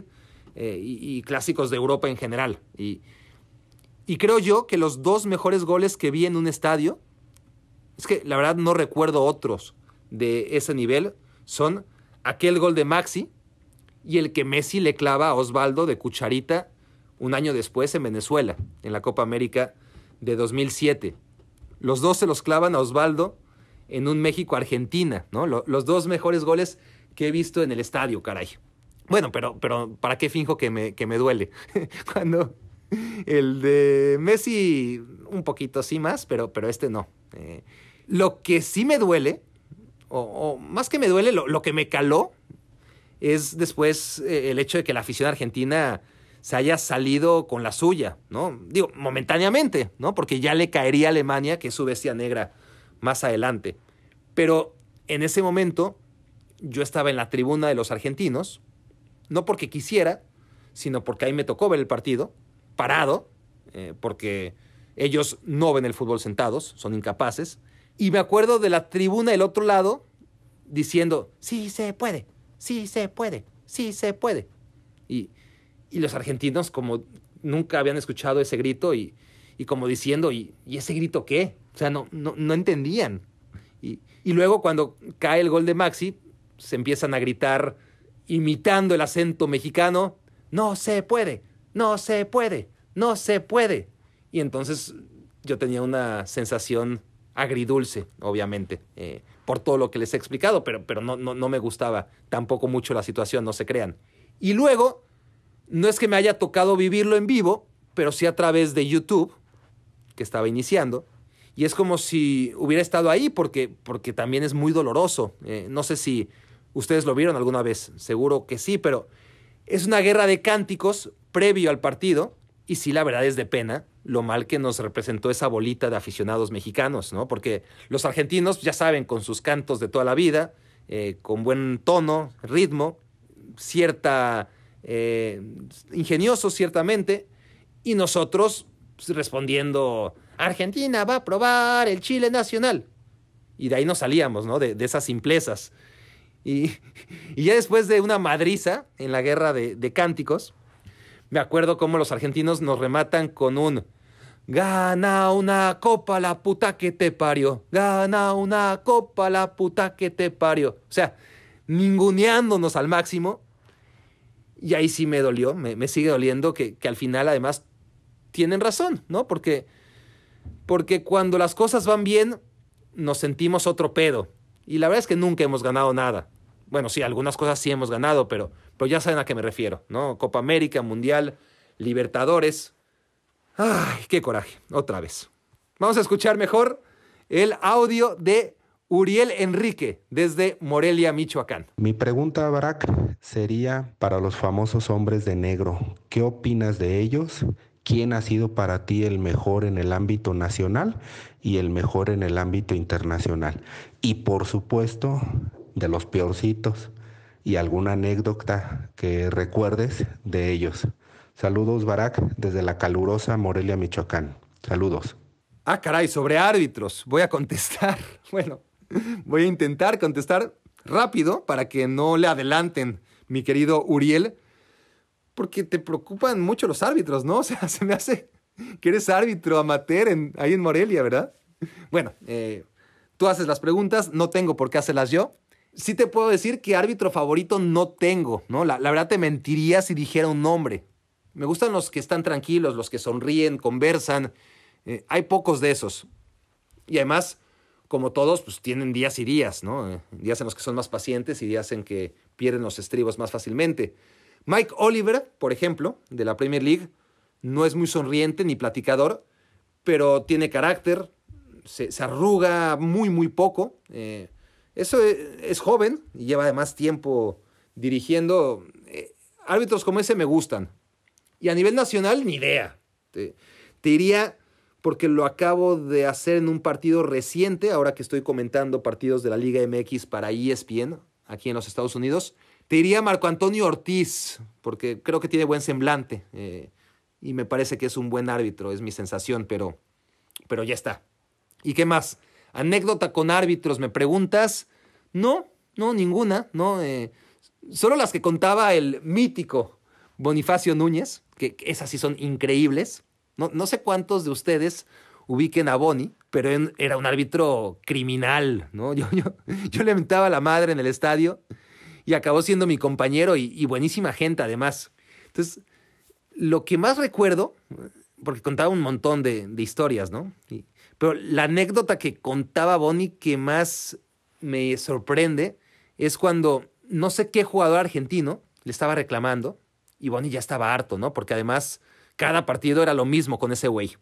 eh, y, clásicos de Europa en general. y creo yo que los dos mejores goles que vi en un estadio, es que la verdad no recuerdo otros de ese nivel son aquel gol de Maxi y el que Messi le clava a Osvaldo de cucharita un año después en Venezuela, en la Copa América de 2007. Los dos se los clavan a Osvaldo en un México-Argentina, ¿no? Los dos mejores goles que he visto en el estadio, caray. Bueno, pero, pero ¿para qué finjo que me, duele? Cuando el de Messi, un poquito sí más, pero, pero este no. Eh, lo que sí me duele o, más que me duele, lo, que me caló es después eh, el hecho de que la afición argentina se haya salido con la suya, ¿no? Digo, momentáneamente, ¿no? Porque ya le caería a Alemania, que es su bestia negra, más adelante. Pero en ese momento yo estaba en la tribuna de los argentinos, no porque quisiera, sino porque ahí me tocó ver el partido, parado, eh, porque ellos no ven el fútbol sentados, son incapaces. Y me acuerdo de la tribuna del otro lado diciendo, sí se puede, sí se puede, sí se puede. Y, los argentinos como nunca habían escuchado ese grito y, y como diciendo, ¿y, ese grito qué? O sea, no, no, entendían. y, luego cuando cae el gol de Maxi, se empiezan a gritar imitando el acento mexicano, no se puede, no se puede, no se puede. Y entonces yo tenía una sensación agridulce, obviamente, eh, por todo lo que les he explicado, pero, pero no, no, me gustaba tampoco mucho la situación, no se crean. Y luego, no es que me haya tocado vivirlo en vivo, pero sí a través de YouTube, que estaba iniciando, y es como si hubiera estado ahí porque, porque también es muy doloroso. Eh, no sé si ustedes lo vieron alguna vez, seguro que sí, pero es una guerra de cánticos previo al partido y sí, la verdad es de pena lo mal que nos representó esa bolita de aficionados mexicanos, ¿no? Porque los argentinos, ya saben, con sus cantos de toda la vida, eh, con buen tono, ritmo, cierta... ingenioso, eh, ingeniosos, ciertamente, y nosotros pues, respondiendo, Argentina va a probar el Chile Nacional. Y de ahí nos salíamos, ¿no? De, esas simplezas. Y, ya después de una madriza en la guerra de, de cánticos, me acuerdo cómo los argentinos nos rematan con un Gana una copa la puta que te parió. Gana una copa la puta que te parió. O sea, ninguneándonos al máximo. Y ahí sí me dolió, me, sigue doliendo que, que, al final además tienen razón, ¿no? Porque, porque cuando las cosas van bien, nos sentimos otro pedo. Y la verdad es que nunca hemos ganado nada. Bueno, sí, algunas cosas sí hemos ganado, pero, ya saben a qué me refiero, ¿no? Copa América, Mundial, Libertadores. ¡Ay, qué coraje! Otra vez. Vamos a escuchar mejor el audio de Uriel Enrique desde Morelia, Michoacán. Mi pregunta, Barack, sería para los famosos hombres de negro. ¿Qué opinas de ellos? ¿Quién ha sido para ti el mejor en el ámbito nacional y el mejor en el ámbito internacional? Y por supuesto, de los peorcitos y alguna anécdota que recuerdes de ellos. Saludos, Barak, desde la calurosa Morelia, Michoacán. Saludos. Ah, caray, sobre árbitros. Voy a contestar. Bueno, voy a intentar contestar rápido para que no le adelanten, mi querido Uriel, porque te preocupan mucho los árbitros, ¿no? O sea, se me hace que eres árbitro amateur ahí en Morelia, ¿verdad? Bueno, eh, tú haces las preguntas, no tengo por qué hacerlas yo sí te puedo decir que árbitro favorito no tengo, ¿no? La, verdad te mentiría si dijera un nombre. Me gustan los que están tranquilos, los que sonríen, conversan. Eh, hay pocos de esos. Y además, como todos, pues tienen días y días, ¿no? Eh, días en los que son más pacientes y días en que pierden los estribos más fácilmente. Mike Oliver, por ejemplo, de la Premier League, no es muy sonriente ni platicador, pero tiene carácter, se, arruga muy, muy poco. Eh, eso e, es, joven y lleva además tiempo dirigiendo. Eh, árbitros como ese me gustan. Y a nivel nacional, ni idea. Te, diría, porque lo acabo de hacer en un partido reciente, ahora que estoy comentando partidos de la Liga MX para ESPN, aquí en los Estados Unidos. Te diría Marco Antonio Ortiz, porque creo que tiene buen semblante eh, y me parece que es un buen árbitro, es mi sensación, pero, pero ya está. ¿Y qué más? Anécdota con árbitros, ¿me preguntas? No, no, ninguna, no. Eh, solo las que contaba el mítico Bonifacio Núñez, que esas sí son increíbles. No, no sé cuántos de ustedes ubiquen a Boni, pero era un árbitro criminal, ¿no? Yo, yo, le la madre en el estadio y acabó siendo mi compañero y, buenísima gente además. Entonces, lo que más recuerdo, porque contaba un montón de, de historias, ¿no? Y pero la anécdota que contaba Bonnie que más me sorprende es cuando no sé qué jugador argentino le estaba reclamando y Bonnie ya estaba harto, ¿no? Porque además cada partido era lo mismo con ese güey.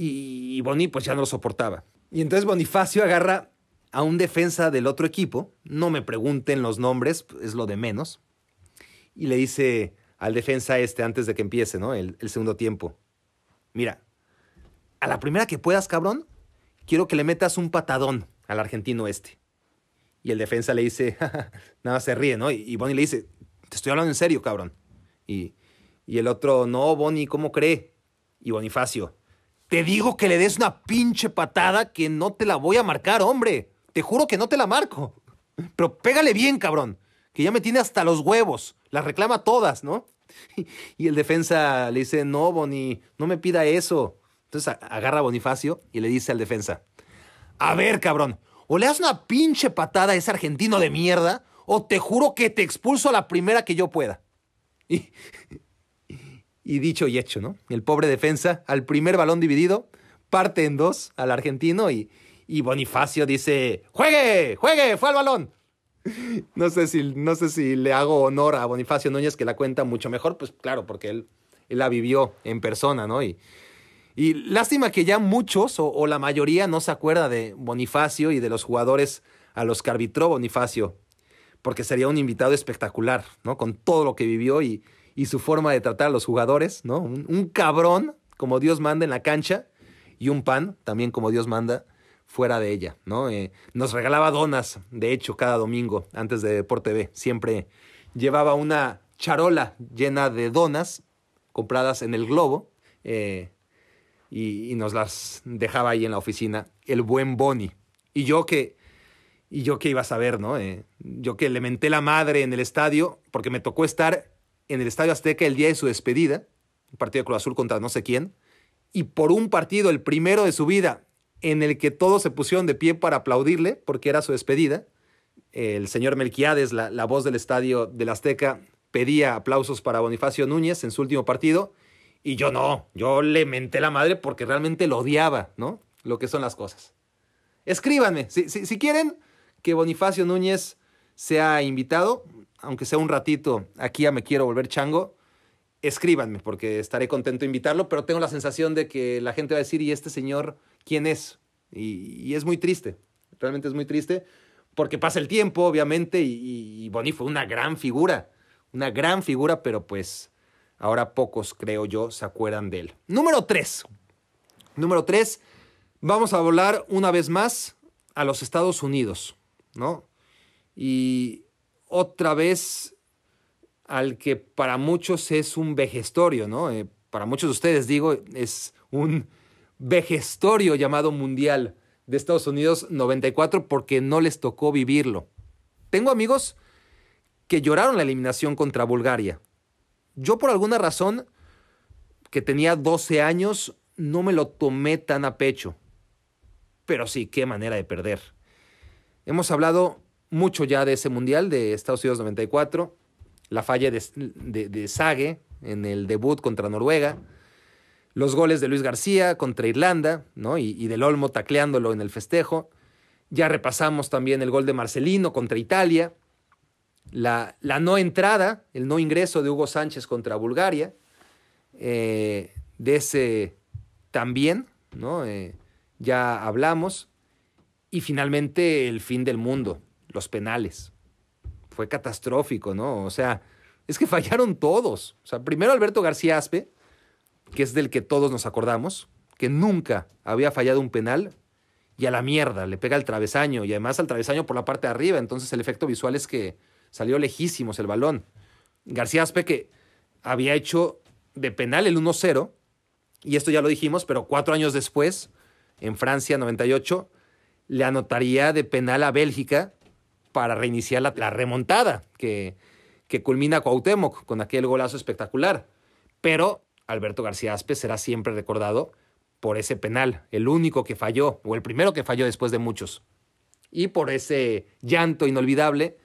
Y Boni pues ya no lo soportaba. Y entonces Bonifacio agarra a un defensa del otro equipo, no me pregunten los nombres, es lo de menos, y le dice al defensa este antes de que empiece, ¿no? el segundo tiempo. Mira, a la primera que puedas, cabrón, quiero que le metas un patadón al argentino este. Y el defensa le dice, nada, se ríe, ¿no? Y Bonnie le dice, te estoy hablando en serio, cabrón. Y, y el otro, no, Bonnie, ¿cómo cree? Y Bonifacio, te digo que le des una pinche patada que no te la voy a marcar, hombre. Te juro que no te la marco. Pero pégale bien, cabrón. Que ya me tiene hasta los huevos. Las reclama todas, ¿no? Y el defensa le dice, no, Bonnie, no me pida eso. Entonces agarra a Bonifacio y le dice al defensa, a ver, cabrón, o le das una pinche patada a ese argentino de mierda, o te juro que te expulso a la primera que yo pueda. Y, dicho y hecho, ¿no? El pobre defensa, al primer balón dividido, parte en dos al argentino y, Bonifacio dice, juegue, juegue, fue al balón. No sé, si, no sé si le hago honor a Bonifacio Núñez, que la cuenta mucho mejor, pues claro, porque él, él la vivió en persona, ¿no? Y, y lástima que ya muchos o, la mayoría no se acuerda de Bonifacio y de los jugadores a los que arbitró Bonifacio, porque sería un invitado espectacular, ¿no? Con todo lo que vivió y, y su forma de tratar a los jugadores, ¿no? Un, cabrón, como Dios manda en la cancha, y un pan, también como Dios manda, fuera de ella, ¿no? Eh, nos regalaba donas, de hecho, cada domingo antes de Deporte B. Siempre llevaba una charola llena de donas compradas en el globo. Eh, y, nos las dejaba ahí en la oficina, el buen Boni Y yo que, y yo iba a saber, ¿no? Eh, yo que le menté la madre en el estadio, porque me tocó estar en el Estadio Azteca el día de su despedida, un partido de Cruz Azul contra no sé quién, y por un partido, el primero de su vida, en el que todos se pusieron de pie para aplaudirle, porque era su despedida, el señor Melquiades, la, la voz del estadio del Azteca, pedía aplausos para Bonifacio Núñez en su último partido, y yo no, yo le menté la madre porque realmente lo odiaba, ¿no? Lo que son las cosas. Escríbanme, si, si, quieren que Bonifacio Núñez sea invitado, aunque sea un ratito, aquí ya me quiero volver chango, escríbanme porque estaré contento de invitarlo, pero tengo la sensación de que la gente va a decir, ¿y este señor quién es? Y, es muy triste, realmente es muy triste, porque pasa el tiempo, obviamente, y, y fue una gran figura, una gran figura, pero pues Ahora pocos, creo yo, se acuerdan de él. Número 3. Número 3. Vamos a volar una vez más a los Estados Unidos, ¿no? Y otra vez al que para muchos es un vejestorio, ¿no? Eh, para muchos de ustedes digo, es un vejestorio llamado Mundial de Estados Unidos 94 porque no les tocó vivirlo. Tengo amigos que lloraron la eliminación contra Bulgaria. Yo por alguna razón, que tenía 12 años, no me lo tomé tan a pecho. Pero sí, qué manera de perder. Hemos hablado mucho ya de ese Mundial de Estados Unidos 94, la falla de, de, en el debut contra Noruega, los goles de Luis García contra Irlanda, ¿no? y, y del Olmo tacleándolo en el festejo. Ya repasamos también el gol de Marcelino contra Italia la, la, no entrada, el no ingreso de Hugo Sánchez contra Bulgaria, eh, de ese también, ¿no? Eh, ya hablamos, y finalmente el fin del mundo, los penales. Fue catastrófico, ¿no? O sea, es que fallaron todos. O sea, primero Alberto García Aspe, que es del que todos nos acordamos, que nunca había fallado un penal, y a la mierda, le pega al travesaño, y además al travesaño por la parte de arriba, entonces el efecto visual es que Salió lejísimos el balón. García Aspe que había hecho de penal el 1-0, y esto ya lo dijimos, pero cuatro años después, en Francia 98, le anotaría de penal a Bélgica para reiniciar la, la remontada que, que culmina Cuauhtémoc con aquel golazo espectacular. Pero Alberto García Aspe será siempre recordado por ese penal, el único que falló, o el primero que falló después de muchos. Y por ese llanto inolvidable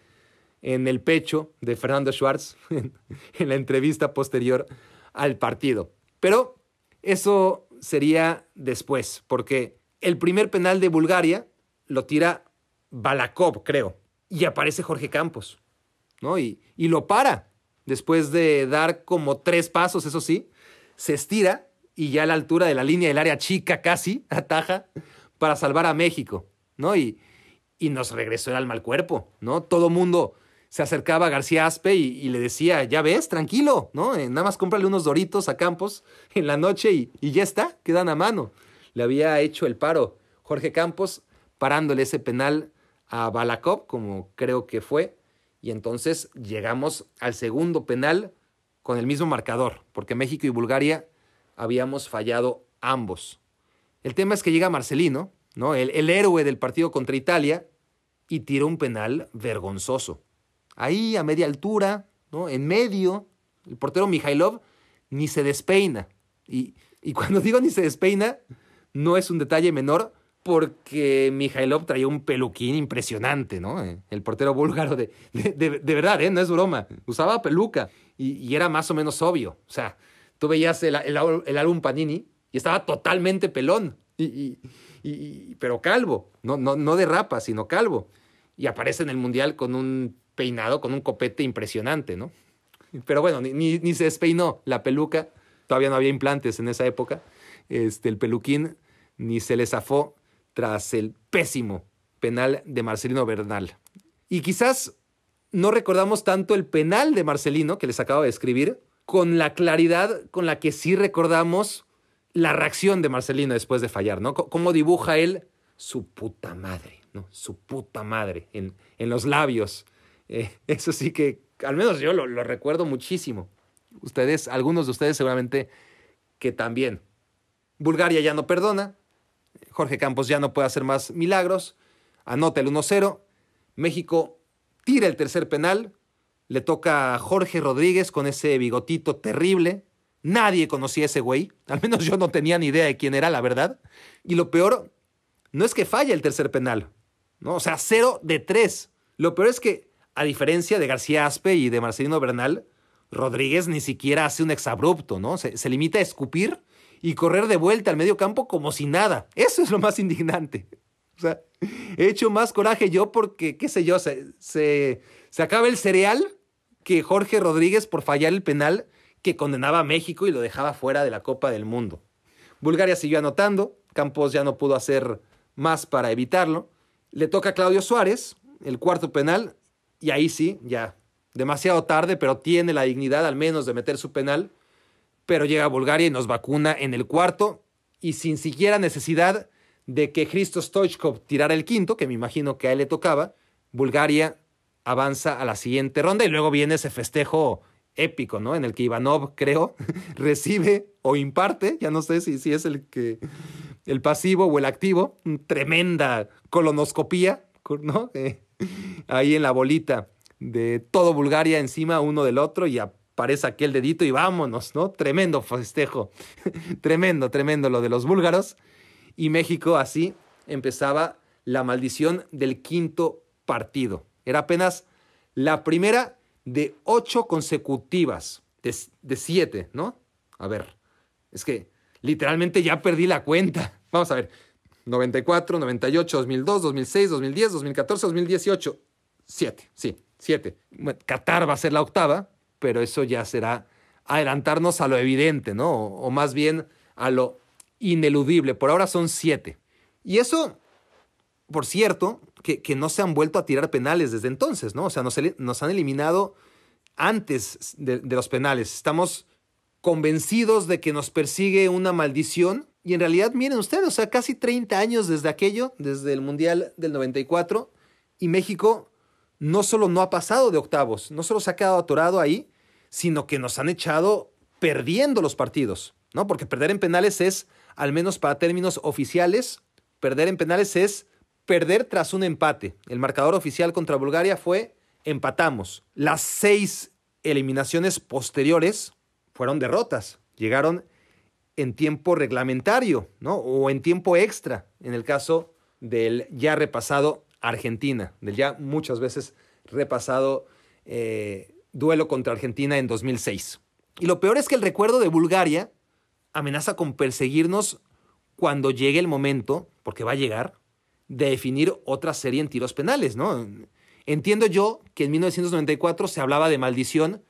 en el pecho de Fernando Schwartz en la entrevista posterior al partido. Pero eso sería después, porque el primer penal de Bulgaria lo tira Balakov, creo, y aparece Jorge Campos, ¿no? Y, lo para, después de dar como tres pasos, eso sí, se estira y ya a la altura de la línea del área chica casi ataja para salvar a México, ¿no? Y, y nos regresó el alma al cuerpo, ¿no? Todo mundo se acercaba García Aspe y, le decía, ya ves, tranquilo, ¿no? Eh, nada más cómprale unos doritos a Campos en la noche y, ya está, quedan a mano. Le había hecho el paro Jorge Campos parándole ese penal a Balakov, como creo que fue, y entonces llegamos al segundo penal con el mismo marcador, porque México y Bulgaria habíamos fallado ambos. El tema es que llega Marcelino, ¿no? el héroe del partido contra Italia, y tira un penal vergonzoso ahí a media altura, ¿no? en medio. El portero Mihailov ni se despeina. Y, y cuando digo ni se despeina, no es un detalle menor porque Mihailov traía un peluquín impresionante, ¿no? Eh, el portero búlgaro de, de, verdad, ¿eh? No es broma. Usaba peluca y, era más o menos obvio. O sea, tú veías el, el, álbum Panini y estaba totalmente pelón, pero calvo. No, no, no de rapa, sino calvo. Y aparece en el Mundial con un peinado con un copete impresionante, ¿no? Pero bueno, ni, se despeinó la peluca, todavía no había implantes en esa época, este, el peluquín ni se le zafó tras el pésimo penal de Marcelino Bernal. Y quizás no recordamos tanto el penal de Marcelino que les acabo de escribir, con la claridad con la que sí recordamos la reacción de Marcelino después de fallar, ¿no? cómo dibuja él su puta madre, ¿no? Su puta madre en los labios eh, eso sí que, al menos yo lo, recuerdo muchísimo. Ustedes, algunos de ustedes seguramente que también. Bulgaria ya no perdona. Jorge Campos ya no puede hacer más milagros. Anota el 1-0. México tira el tercer penal. Le toca a Jorge Rodríguez con ese bigotito terrible. Nadie conocía a ese güey. Al menos yo no tenía ni idea de quién era, la verdad. Y lo peor no es que falle el tercer penal. ¿no? O sea, 0 de 3. Lo peor es que a diferencia de García Aspe y de Marcelino Bernal, Rodríguez ni siquiera hace un exabrupto, ¿no? Se, limita a escupir y correr de vuelta al medio campo como si nada. Eso es lo más indignante. O sea, he hecho más coraje yo porque, qué sé yo, se, se acaba el cereal que Jorge Rodríguez por fallar el penal que condenaba a México y lo dejaba fuera de la Copa del Mundo. Bulgaria siguió anotando, Campos ya no pudo hacer más para evitarlo. Le toca a Claudio Suárez, el cuarto penal, y ahí sí, ya, demasiado tarde, pero tiene la dignidad al menos de meter su penal, pero llega a Bulgaria y nos vacuna en el cuarto y sin siquiera necesidad de que Christo Stoichkov tirara el quinto, que me imagino que a él le tocaba, Bulgaria avanza a la siguiente ronda y luego viene ese festejo épico, ¿no? En el que Ivanov, creo, recibe o imparte, ya no sé si, si es el que el pasivo o el activo, tremenda colonoscopía, ¿no? Eh, ahí en la bolita de todo Bulgaria encima uno del otro y aparece aquel dedito y vámonos, ¿no? Tremendo festejo, tremendo, tremendo lo de los búlgaros. Y México así empezaba la maldición del quinto partido. Era apenas la primera de ocho consecutivas, de, de siete, ¿no? A ver, es que literalmente ya perdí la cuenta. Vamos a ver, 94, 98, 2002, 2006, 2010, 2014, 2018. Siete, sí, siete. Qatar va a ser la octava, pero eso ya será adelantarnos a lo evidente, ¿no? O, más bien a lo ineludible. Por ahora son siete. Y eso, por cierto, que, no se han vuelto a tirar penales desde entonces, ¿no? O sea, nos, han eliminado antes de los penales. Estamos convencidos de que nos persigue una maldición. Y en realidad, miren ustedes, o sea, casi 30 años desde aquello, desde el Mundial del 94, y México no solo no ha pasado de octavos, no solo se ha quedado atorado ahí, sino que nos han echado perdiendo los partidos, ¿no? Porque perder en penales es, al menos para términos oficiales, perder en penales es perder tras un empate. El marcador oficial contra Bulgaria fue empatamos. Las seis eliminaciones posteriores fueron derrotas, llegaron en tiempo reglamentario, ¿no? O en tiempo extra, en el caso del ya repasado Argentina, del ya muchas veces repasado eh, duelo contra Argentina en 2006. Y lo peor es que el recuerdo de Bulgaria amenaza con perseguirnos cuando llegue el momento, porque va a llegar, de definir otra serie en tiros penales, ¿no? Entiendo yo que en 1994 se hablaba de maldición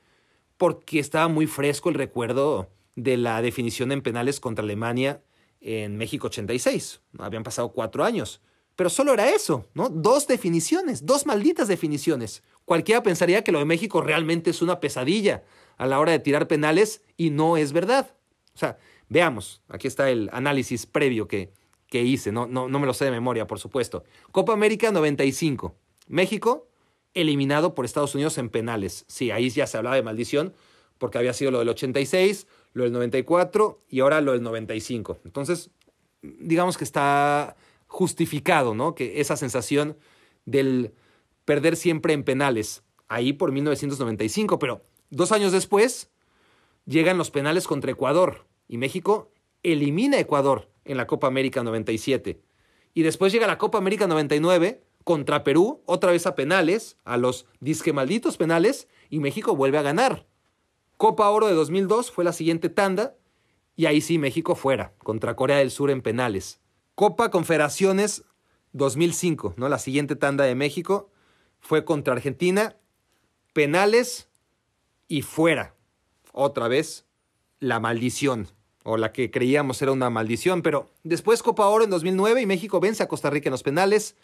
porque estaba muy fresco el recuerdo de la definición en penales contra Alemania en México 86. Habían pasado cuatro años. Pero solo era eso, ¿no? Dos definiciones, dos malditas definiciones. Cualquiera pensaría que lo de México realmente es una pesadilla a la hora de tirar penales y no es verdad. O sea, veamos, aquí está el análisis previo que, hice, no, no, no me lo sé de memoria, por supuesto. Copa América 95, México eliminado por Estados Unidos en penales. Sí, ahí ya se hablaba de maldición, porque había sido lo del 86, lo del 94 y ahora lo del 95. Entonces, digamos que está justificado, ¿no? Que esa sensación del perder siempre en penales, ahí por 1995, pero dos años después llegan los penales contra Ecuador y México elimina a Ecuador en la Copa América 97. Y después llega la Copa América 99 contra Perú, otra vez a penales, a los disque malditos penales, y México vuelve a ganar. Copa Oro de 2002 fue la siguiente tanda, y ahí sí México fuera, contra Corea del Sur en penales. Copa Confederaciones 2005, ¿no? La siguiente tanda de México fue contra Argentina, penales y fuera. Otra vez la maldición, o la que creíamos era una maldición, pero después Copa Oro en 2009 y México vence a Costa Rica en los penales.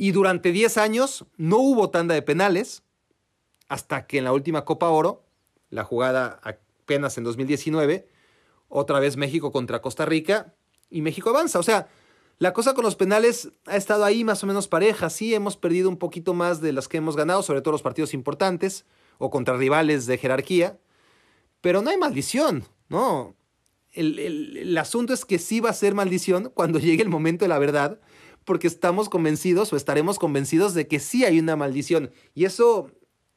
Y durante 10 años no hubo tanda de penales, hasta que en la última Copa Oro, la jugada apenas en 2019, otra vez México contra Costa Rica, y México avanza. O sea, la cosa con los penales ha estado ahí más o menos pareja. Sí, hemos perdido un poquito más de las que hemos ganado, sobre todo los partidos importantes o contra rivales de jerarquía. Pero no hay maldición, ¿no? El, asunto es que sí va a ser maldición cuando llegue el momento de la verdad porque estamos convencidos o estaremos convencidos de que sí hay una maldición. Y eso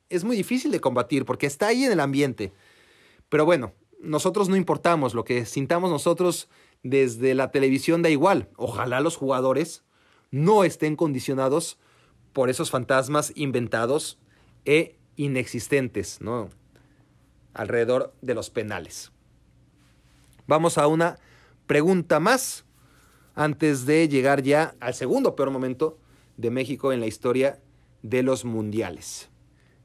es muy difícil de combatir porque está ahí en el ambiente. Pero bueno, nosotros no importamos, lo que sintamos nosotros desde la televisión da igual. Ojalá los jugadores no estén condicionados por esos fantasmas inventados e inexistentes, ¿no? Alrededor de los penales. Vamos a una pregunta más antes de llegar ya al segundo peor momento de México en la historia de los mundiales.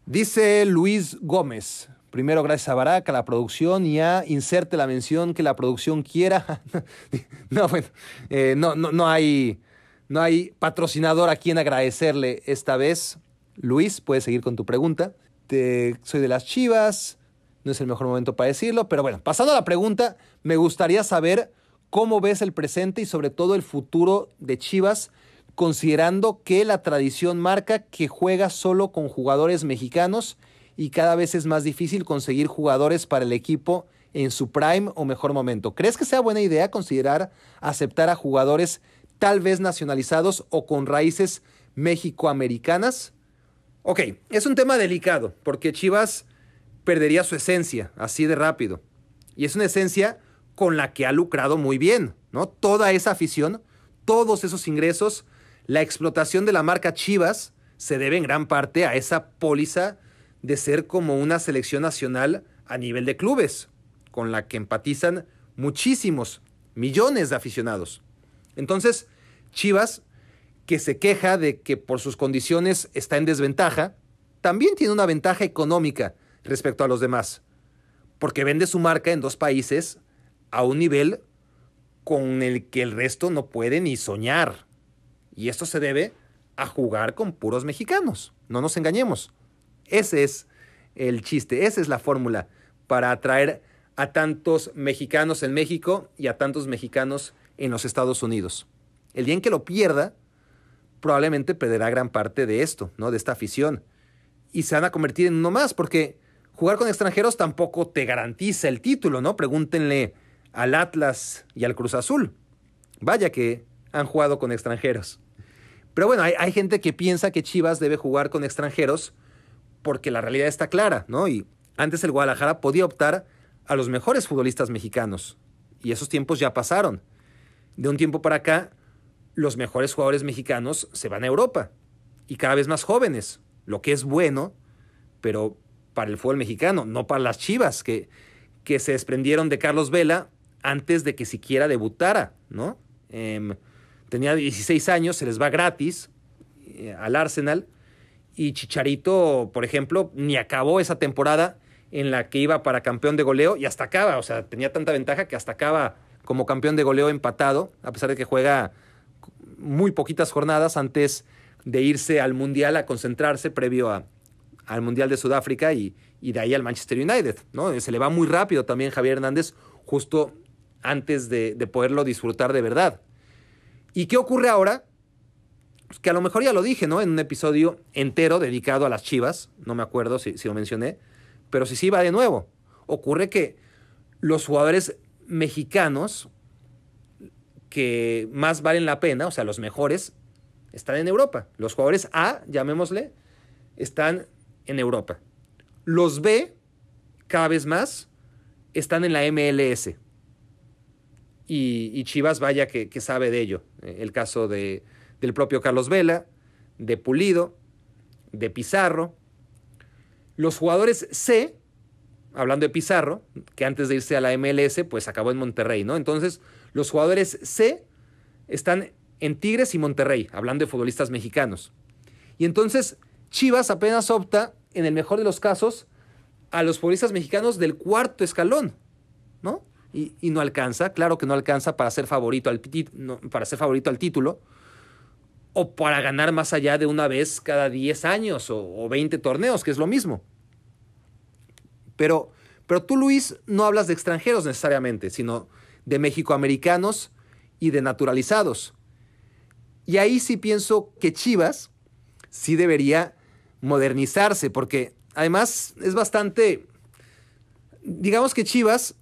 Dice Luis Gómez. Primero, gracias a Barack, a la producción y a inserte la mención que la producción quiera. no, bueno, eh, no, hay, no hay patrocinador a quien agradecerle esta vez. Luis, puedes seguir con tu pregunta. soy de las Chivas, no es el mejor momento para decirlo, pero bueno, pasando a la pregunta, me gustaría saber ¿Cómo ves el presente y sobre todo el futuro de Chivas, considerando que la tradición marca que juega solo con jugadores mexicanos y cada vez es más difícil conseguir jugadores para el equipo en su prime o mejor momento? ¿Crees que sea buena idea considerar aceptar a jugadores tal vez nacionalizados o con raíces mexicoamericanas? Ok, es un tema delicado porque Chivas perdería su esencia así de rápido. Y es una esencia con la que ha lucrado muy bien, ¿no? Toda esa afición, todos esos ingresos, la explotación de la marca Chivas se debe en gran parte a esa póliza de ser como una selección nacional a nivel de clubes, con la que empatizan muchísimos, millones de aficionados. Entonces, Chivas, que se queja de que por sus condiciones está en desventaja, también tiene una ventaja económica respecto a los demás, porque vende su marca en dos países a un nivel con el que el resto no puede ni soñar. Y esto se debe a jugar con puros mexicanos. No nos engañemos. Ese es el chiste, esa es la fórmula para atraer a tantos mexicanos en México y a tantos mexicanos en los Estados Unidos. El día en que lo pierda, probablemente perderá gran parte de esto, ¿no? De esta afición. Y se van a convertir en uno más, porque jugar con extranjeros tampoco te garantiza el título, ¿no? Pregúntenle al Atlas y al Cruz Azul. Vaya que han jugado con extranjeros. Pero bueno, hay, gente que piensa que Chivas debe jugar con extranjeros porque la realidad está clara, ¿no? Y antes el Guadalajara podía optar a los mejores futbolistas mexicanos. Y esos tiempos ya pasaron. De un tiempo para acá, los mejores jugadores mexicanos se van a Europa. Y cada vez más jóvenes, lo que es bueno, pero para el fútbol mexicano, no para las Chivas, que, que se desprendieron de Carlos Vela antes de que siquiera debutara, ¿no? Em, tenía 16 años, se les va gratis eh, al Arsenal. Y Chicharito, por ejemplo, ni acabó esa temporada en la que iba para campeón de goleo y hasta acaba, o sea, tenía tanta ventaja que hasta acaba como campeón de goleo empatado, a pesar de que juega muy poquitas jornadas antes de irse al Mundial a concentrarse previo a, al Mundial de Sudáfrica y, y de ahí al Manchester United. ¿no? Se le va muy rápido también Javier Hernández, justo antes de, poderlo disfrutar de verdad. ¿Y qué ocurre ahora? Pues que a lo mejor ya lo dije, ¿no? En un episodio entero dedicado a las chivas, no me acuerdo si, si lo mencioné, pero si sí va de nuevo. Ocurre que los jugadores mexicanos que más valen la pena, o sea, los mejores, están en Europa. Los jugadores A, llamémosle, están en Europa. Los B, cada vez más, están en la MLS y, Chivas vaya que, sabe de ello. El caso de, del propio Carlos Vela, de Pulido, de Pizarro. Los jugadores C, hablando de Pizarro, que antes de irse a la MLS, pues acabó en Monterrey, ¿no? Entonces, los jugadores C están en Tigres y Monterrey, hablando de futbolistas mexicanos. Y entonces, Chivas apenas opta, en el mejor de los casos, a los futbolistas mexicanos del cuarto escalón, ¿no? y, no alcanza. Claro que no alcanza para ser favorito al, para ser favorito al título o para ganar más allá de una vez cada 10 años o, 20 torneos, que es lo mismo. Pero, pero tú, Luis, no hablas de extranjeros necesariamente, sino de mexicoamericanos y de naturalizados. Y ahí sí pienso que Chivas sí debería modernizarse, porque además es bastante, digamos que Chivas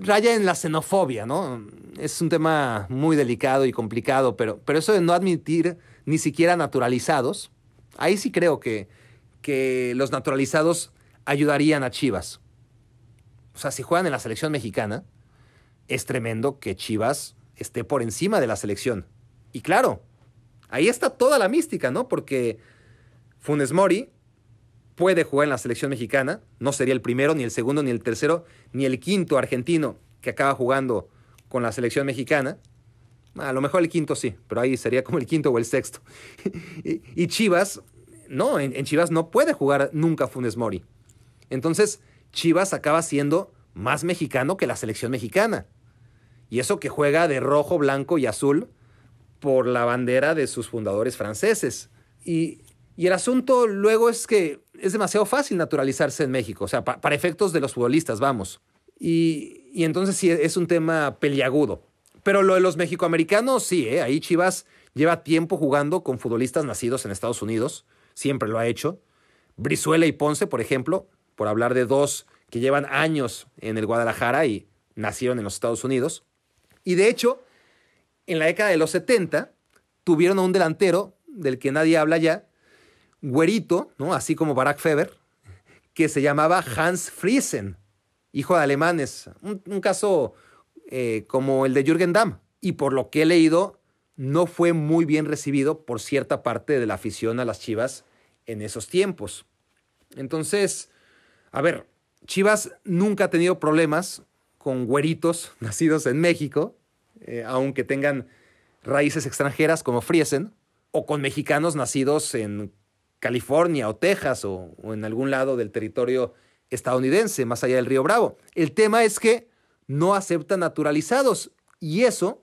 raya en la xenofobia, ¿no? Es un tema muy delicado y complicado, pero, pero eso de no admitir ni siquiera naturalizados, ahí sí creo que, que los naturalizados ayudarían a Chivas. O sea, si juegan en la selección mexicana, es tremendo que Chivas esté por encima de la selección. Y claro, ahí está toda la mística, ¿no? Porque Funes Mori puede jugar en la selección mexicana, no sería el primero, ni el segundo, ni el tercero, ni el quinto argentino que acaba jugando con la selección mexicana. A lo mejor el quinto sí, pero ahí sería como el quinto o el sexto. y Chivas, no, en, Chivas no puede jugar nunca Funes Mori. Entonces, Chivas acaba siendo más mexicano que la selección mexicana. Y eso que juega de rojo, blanco y azul por la bandera de sus fundadores franceses. Y, el asunto luego es que es demasiado fácil naturalizarse en México, o sea, para efectos de los futbolistas, vamos. Y, entonces sí es un tema peliagudo. Pero lo de los mexicoamericanos, sí, ¿eh? ahí Chivas lleva tiempo jugando con futbolistas nacidos en Estados Unidos, siempre lo ha hecho. Brizuela y Ponce, por ejemplo, por hablar de dos que llevan años en el Guadalajara y nacieron en los Estados Unidos. Y de hecho, en la década de los 70 tuvieron a un delantero del que nadie habla ya, güerito, ¿no? así como Barack Feber, que se llamaba Hans Friesen, hijo de alemanes. Un, caso eh, como el de Jürgen Damm. Y por lo que he leído, no fue muy bien recibido por cierta parte de la afición a las Chivas en esos tiempos. Entonces, a ver, Chivas nunca ha tenido problemas con güeritos nacidos en México, eh, aunque tengan raíces extranjeras como Friesen, o con mexicanos nacidos en California o Texas o, en algún lado del territorio estadounidense, más allá del río Bravo. El tema es que no acepta naturalizados y eso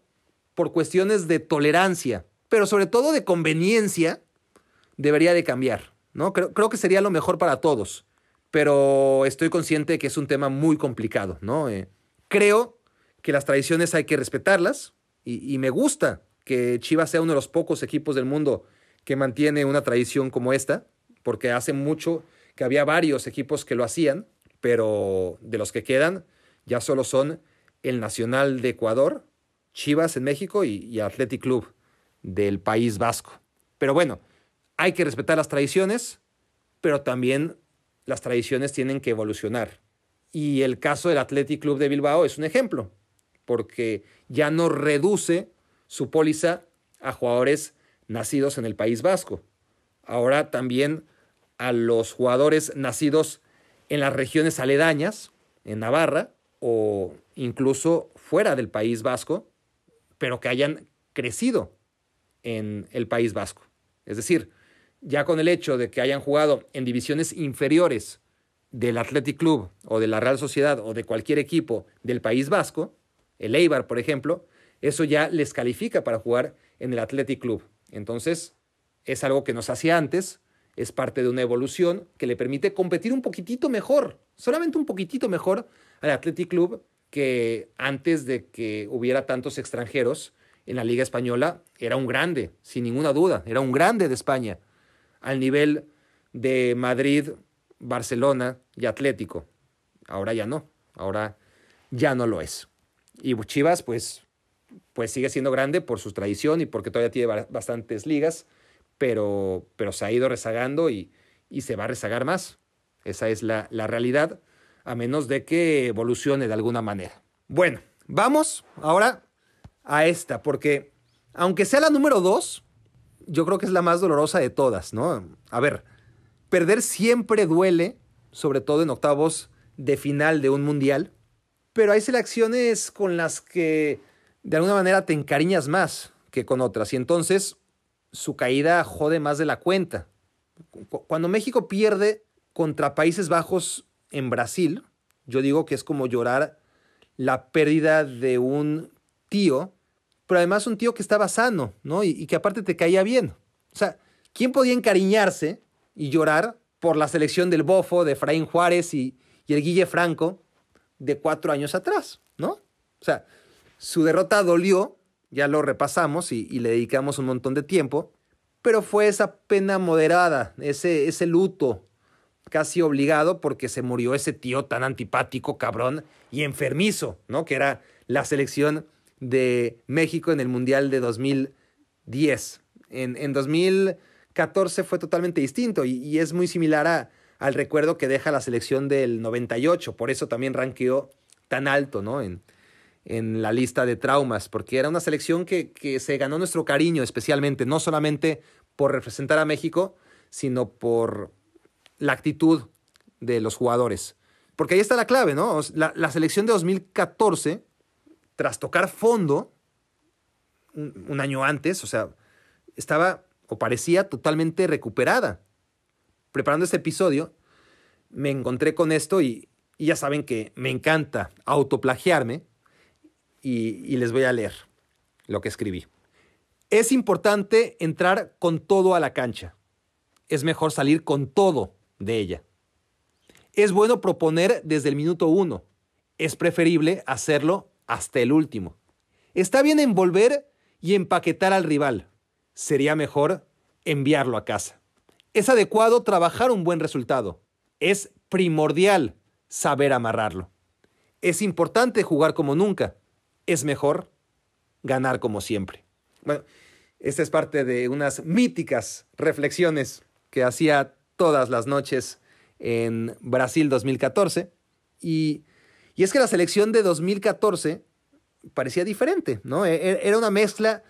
por cuestiones de tolerancia, pero sobre todo de conveniencia, debería de cambiar. ¿no? Creo, que sería lo mejor para todos, pero estoy consciente que es un tema muy complicado. ¿no? Eh, creo que las tradiciones hay que respetarlas y, y me gusta que Chivas sea uno de los pocos equipos del mundo que mantiene una tradición como esta, porque hace mucho que había varios equipos que lo hacían, pero de los que quedan ya solo son el Nacional de Ecuador, Chivas en México y, y Athletic Club del País Vasco. Pero bueno, hay que respetar las tradiciones, pero también las tradiciones tienen que evolucionar. Y el caso del Athletic Club de Bilbao es un ejemplo, porque ya no reduce su póliza a jugadores nacidos en el País Vasco. Ahora también a los jugadores nacidos en las regiones aledañas, en Navarra o incluso fuera del País Vasco, pero que hayan crecido en el País Vasco. Es decir, ya con el hecho de que hayan jugado en divisiones inferiores del Athletic Club o de la Real Sociedad o de cualquier equipo del País Vasco, el Eibar, por ejemplo, eso ya les califica para jugar en el Athletic Club. Entonces, es algo que nos hacía antes, es parte de una evolución que le permite competir un poquitito mejor, solamente un poquitito mejor al Athletic Club que antes de que hubiera tantos extranjeros en la Liga Española, era un grande, sin ninguna duda, era un grande de España, al nivel de Madrid, Barcelona y Atlético. Ahora ya no, ahora ya no lo es. Y Chivas, pues pues sigue siendo grande por su tradición y porque todavía tiene bastantes ligas, pero, pero se ha ido rezagando y, se va a rezagar más. Esa es la, la realidad, a menos de que evolucione de alguna manera. Bueno, vamos ahora a esta, porque aunque sea la número dos, yo creo que es la más dolorosa de todas, ¿no? A ver, perder siempre duele, sobre todo en octavos de final de un mundial, pero hay selecciones con las que de alguna manera te encariñas más que con otras y entonces su caída jode más de la cuenta. Cuando México pierde contra Países Bajos en Brasil, yo digo que es como llorar la pérdida de un tío, pero además un tío que estaba sano, ¿no? Y, que aparte te caía bien. O sea, ¿quién podía encariñarse y llorar por la selección del Bofo, de Fraín Juárez y, y el Guille Franco de cuatro años atrás, ¿no? O sea, su derrota dolió, ya lo repasamos y, le dedicamos un montón de tiempo, pero fue esa pena moderada, ese, ese luto casi obligado porque se murió ese tío tan antipático, cabrón y enfermizo, ¿no? Que era la selección de México en el Mundial de 2010. En, en 2014 fue totalmente distinto y, y es muy similar a, al recuerdo que deja la selección del 98, por eso también ranqueó tan alto, ¿no? en la lista de traumas, porque era una selección que, se ganó nuestro cariño especialmente, no solamente por representar a México, sino por la actitud de los jugadores. Porque ahí está la clave, ¿no? La, selección de 2014, tras tocar fondo, un, año antes, o sea, estaba o parecía totalmente recuperada. Preparando este episodio, me encontré con esto y, y ya saben que me encanta autoplagiarme y, les voy a leer lo que escribí. Es importante entrar con todo a la cancha. Es mejor salir con todo de ella. Es bueno proponer desde el minuto uno. Es preferible hacerlo hasta el último. Está bien envolver y empaquetar al rival. Sería mejor enviarlo a casa. Es adecuado trabajar un buen resultado. Es primordial saber amarrarlo. Es importante jugar como nunca es mejor ganar como siempre. Bueno, esta es parte de unas míticas reflexiones que hacía todas las noches en Brasil 2014. Y, es que la selección de 2014 parecía diferente, ¿no? E, e, era una mezcla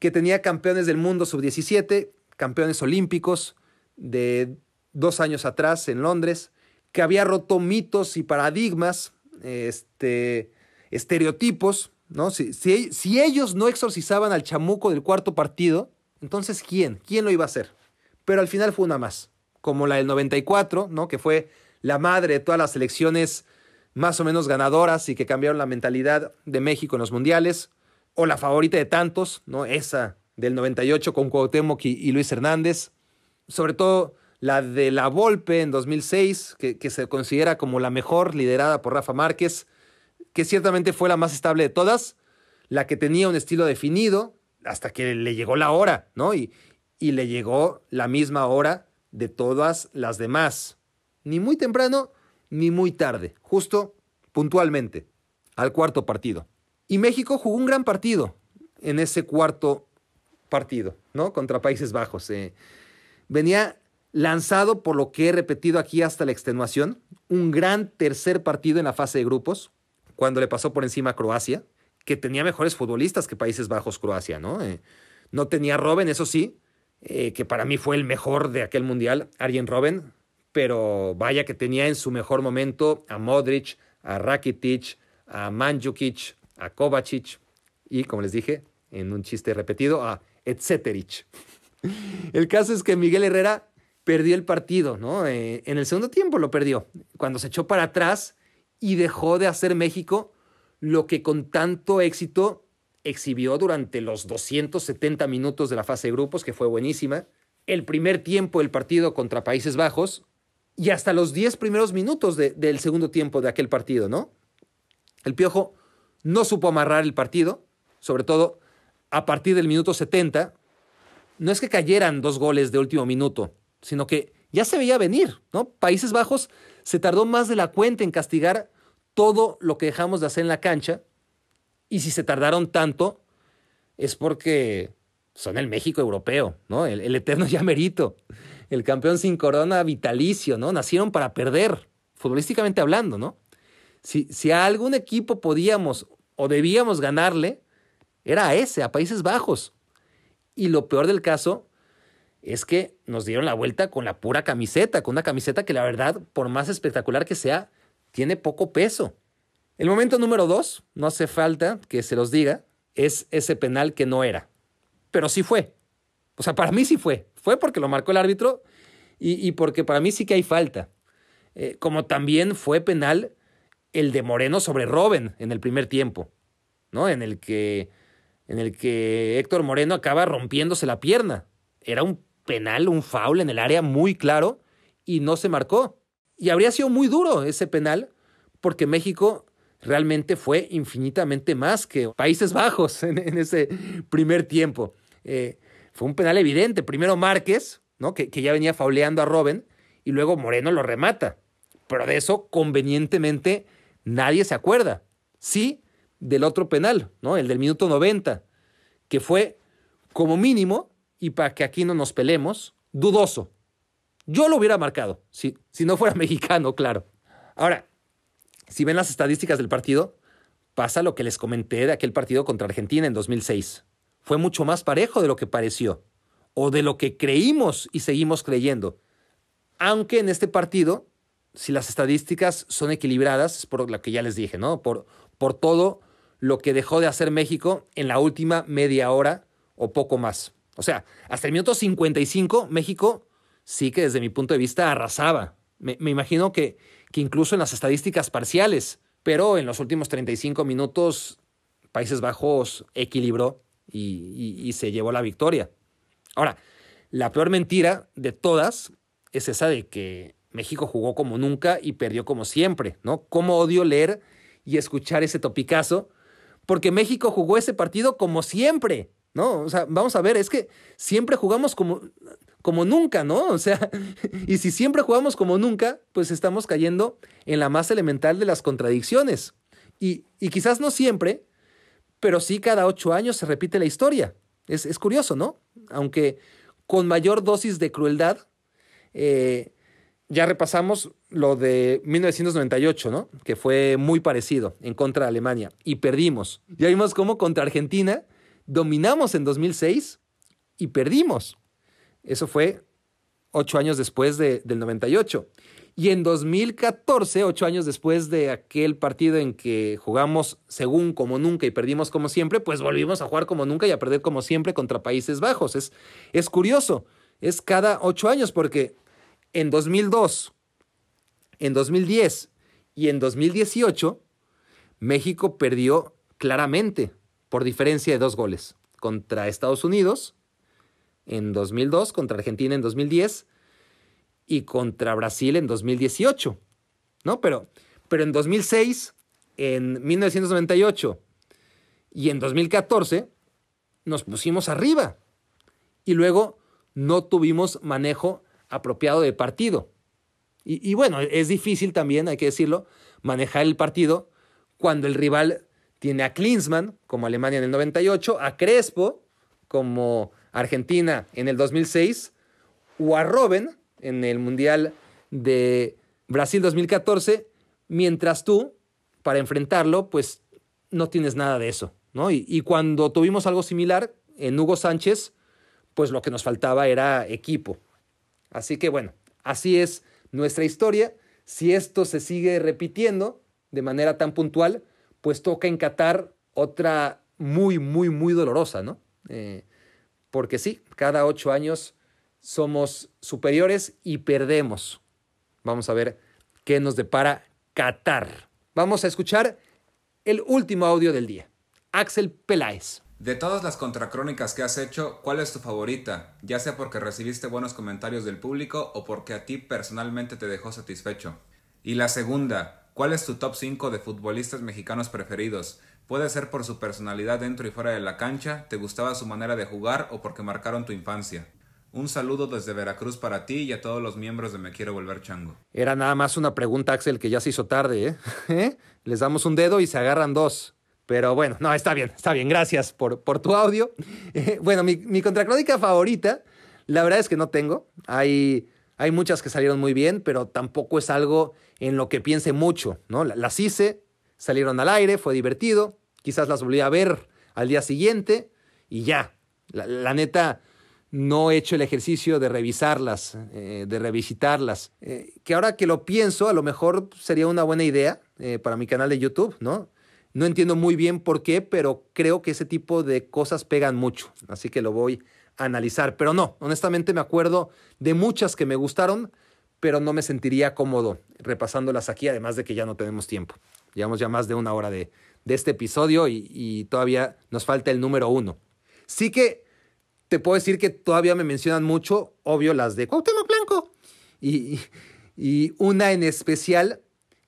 que tenía campeones del mundo sub-17, campeones olímpicos de dos años atrás en Londres, que había roto mitos y paradigmas, este, estereotipos ¿no? Si, e, si, ellos no exorcizaban al chamuco del cuarto partido, entonces ¿quién? ¿Quién lo iba a hacer? Pero al final fue una más, como la del 94, ¿no? Que fue la madre de todas las elecciones más o menos ganadoras y que cambiaron la mentalidad de México en los mundiales, o la favorita de tantos, ¿no? Esa del 98 con Cuauhtémoc y, Luis Hernández, sobre todo la de la Volpe en 2006, que se considera como la mejor liderada por Rafa Márquez, que ciertamente fue la más estable de todas, la que tenía un estilo definido, hasta que le llegó la hora, ¿no? Y, y le llegó la misma hora de todas las demás. Ni muy temprano, ni muy tarde, justo puntualmente, al cuarto partido. Y México jugó un gran partido en ese cuarto partido, ¿no? Contra Países Bajos. Eh, venía lanzado por lo que he repetido aquí hasta la extenuación, un gran tercer partido en la fase de grupos, cuando le pasó por encima a Croacia, que tenía mejores futbolistas que Países Bajos Croacia, ¿no? Eh, no tenía Robben, eso sí, eh, que para mí fue el mejor de aquel mundial, Arjen Robben, pero vaya que tenía en su mejor momento a Modric, a Rakitic, a Mandzukic, a Kovacic y, como les dije, en un chiste repetido, a Etzeteric. El caso es que Miguel Herrera perdió el partido, ¿no? Eh, en el segundo tiempo lo perdió. Cuando se echó para atrás, y dejó de hacer México lo que con tanto éxito exhibió durante los 270 minutos de la fase de grupos, que fue buenísima, el primer tiempo del partido contra Países Bajos y hasta los 10 primeros minutos del segundo tiempo de aquel partido, ¿no? El Piojo no supo amarrar el partido, sobre todo a partir del minuto 70. No es que cayeran dos goles de último minuto, sino que ya se veía venir, ¿no? Países Bajos se tardó más de la cuenta en castigar todo lo que dejamos de hacer en la cancha. Y si se tardaron tanto, es porque son el México europeo, ¿no? El, eterno Yamerito, el campeón sin corona vitalicio, ¿no? Nacieron para perder, futbolísticamente hablando, ¿no? Si, si a algún equipo podíamos o debíamos ganarle, era a ese, a Países Bajos. Y lo peor del caso es que nos dieron la vuelta con la pura camiseta, con una camiseta que la verdad, por más espectacular que sea, tiene poco peso. El momento número dos, no hace falta que se los diga, es ese penal que no era, pero sí fue. O sea, para mí sí fue. Fue porque lo marcó el árbitro y, porque para mí sí que hay falta. Eh, como también fue penal el de Moreno sobre Robben en el primer tiempo, ¿no? En el que, en el que Héctor Moreno acaba rompiéndose la pierna. Era un penal, un foul en el área muy claro y no se marcó. Y habría sido muy duro ese penal porque México realmente fue infinitamente más que Países Bajos en, ese primer tiempo. Eh, fue un penal evidente. Primero Márquez, ¿no? que, ya venía fauleando a Robben, y luego Moreno lo remata. Pero de eso, convenientemente, nadie se acuerda. Sí, del otro penal, ¿no? el del minuto 90, que fue como mínimo y para que aquí no nos pelemos, dudoso. Yo lo hubiera marcado, si, si no fuera mexicano, claro. Ahora, si ven las estadísticas del partido, pasa lo que les comenté de aquel partido contra Argentina en 2006. Fue mucho más parejo de lo que pareció, o de lo que creímos y seguimos creyendo. Aunque en este partido, si las estadísticas son equilibradas, es por lo que ya les dije, ¿no? Por, por todo lo que dejó de hacer México en la última media hora o poco más. O sea, hasta el minuto 55, México sí que desde mi punto de vista arrasaba. Me, imagino que, que incluso en las estadísticas parciales, pero en los últimos 35 minutos Países Bajos equilibró y, y, se llevó la victoria. Ahora, la peor mentira de todas es esa de que México jugó como nunca y perdió como siempre, ¿no? ¿Cómo odio leer y escuchar ese topicazo? Porque México jugó ese partido como siempre. ¿no? O sea, vamos a ver, es que siempre jugamos como, como nunca, ¿no? O sea, y si siempre jugamos como nunca, pues estamos cayendo en la más elemental de las contradicciones. Y, quizás no siempre, pero sí cada ocho años se repite la historia. Es, curioso, ¿no? Aunque con mayor dosis de crueldad, eh, ya repasamos lo de 1998, ¿no? Que fue muy parecido en contra de Alemania y perdimos. Ya vimos cómo contra Argentina Dominamos en 2006 y perdimos. Eso fue ocho años después de, del 98. Y en 2014, ocho años después de aquel partido en que jugamos según como nunca y perdimos como siempre, pues volvimos a jugar como nunca y a perder como siempre contra Países Bajos. Es, es curioso, es cada ocho años porque en 2002, en 2010 y en 2018, México perdió claramente por diferencia de dos goles contra Estados Unidos en 2002, contra Argentina en 2010 y contra Brasil en 2018, ¿no? Pero, pero en 2006, en 1998 y en 2014 nos pusimos arriba y luego no tuvimos manejo apropiado de partido. Y, y bueno, es difícil también, hay que decirlo, manejar el partido cuando el rival tiene a Klinsmann como Alemania en el 98, a Crespo como Argentina en el 2006, o a Robben en el Mundial de Brasil 2014, mientras tú, para enfrentarlo, pues no tienes nada de eso. Y, y cuando tuvimos algo similar en Hugo Sánchez, pues lo que nos faltaba era equipo. Así que bueno, así es nuestra historia. Si esto se sigue repitiendo de manera tan puntual, pues toca en Qatar otra muy, muy, muy dolorosa, ¿no? Eh, porque sí, cada ocho años somos superiores y perdemos. Vamos a ver qué nos depara Qatar. Vamos a escuchar el último audio del día. Axel Peláez. De todas las contracrónicas que has hecho, ¿cuál es tu favorita? Ya sea porque recibiste buenos comentarios del público o porque a ti personalmente te dejó satisfecho. Y la segunda, ¿Cuál es tu top 5 de futbolistas mexicanos preferidos? Puede ser por su personalidad dentro y fuera de la cancha, te gustaba su manera de jugar o porque marcaron tu infancia. Un saludo desde Veracruz para ti y a todos los miembros de Me Quiero Volver Chango. Era nada más una pregunta, Axel, que ya se hizo tarde, ¿eh? ¿Eh? Les damos un dedo y se agarran dos. Pero bueno, no, está bien, está bien. Gracias por, tu audio. Eh, bueno, mi, mi contracrónica favorita, la verdad es que no tengo. Hay hay muchas que salieron muy bien, pero tampoco es algo en lo que piense mucho, ¿no? Las hice, salieron al aire, fue divertido, quizás las volví a ver al día siguiente y ya. La, neta, no he hecho el ejercicio de revisarlas, eh, de revisitarlas. Eh, que ahora que lo pienso, a lo mejor sería una buena idea eh, para mi canal de YouTube, ¿no? No entiendo muy bien por qué, pero creo que ese tipo de cosas pegan mucho, así que lo voy analizar. Pero no, honestamente me acuerdo de muchas que me gustaron, pero no me sentiría cómodo repasándolas aquí, además de que ya no tenemos tiempo. Llevamos ya más de una hora de, este episodio y, todavía nos falta el número uno. Sí que te puedo decir que todavía me mencionan mucho, obvio, las de Cuauhtémoc Blanco. Y, y una en especial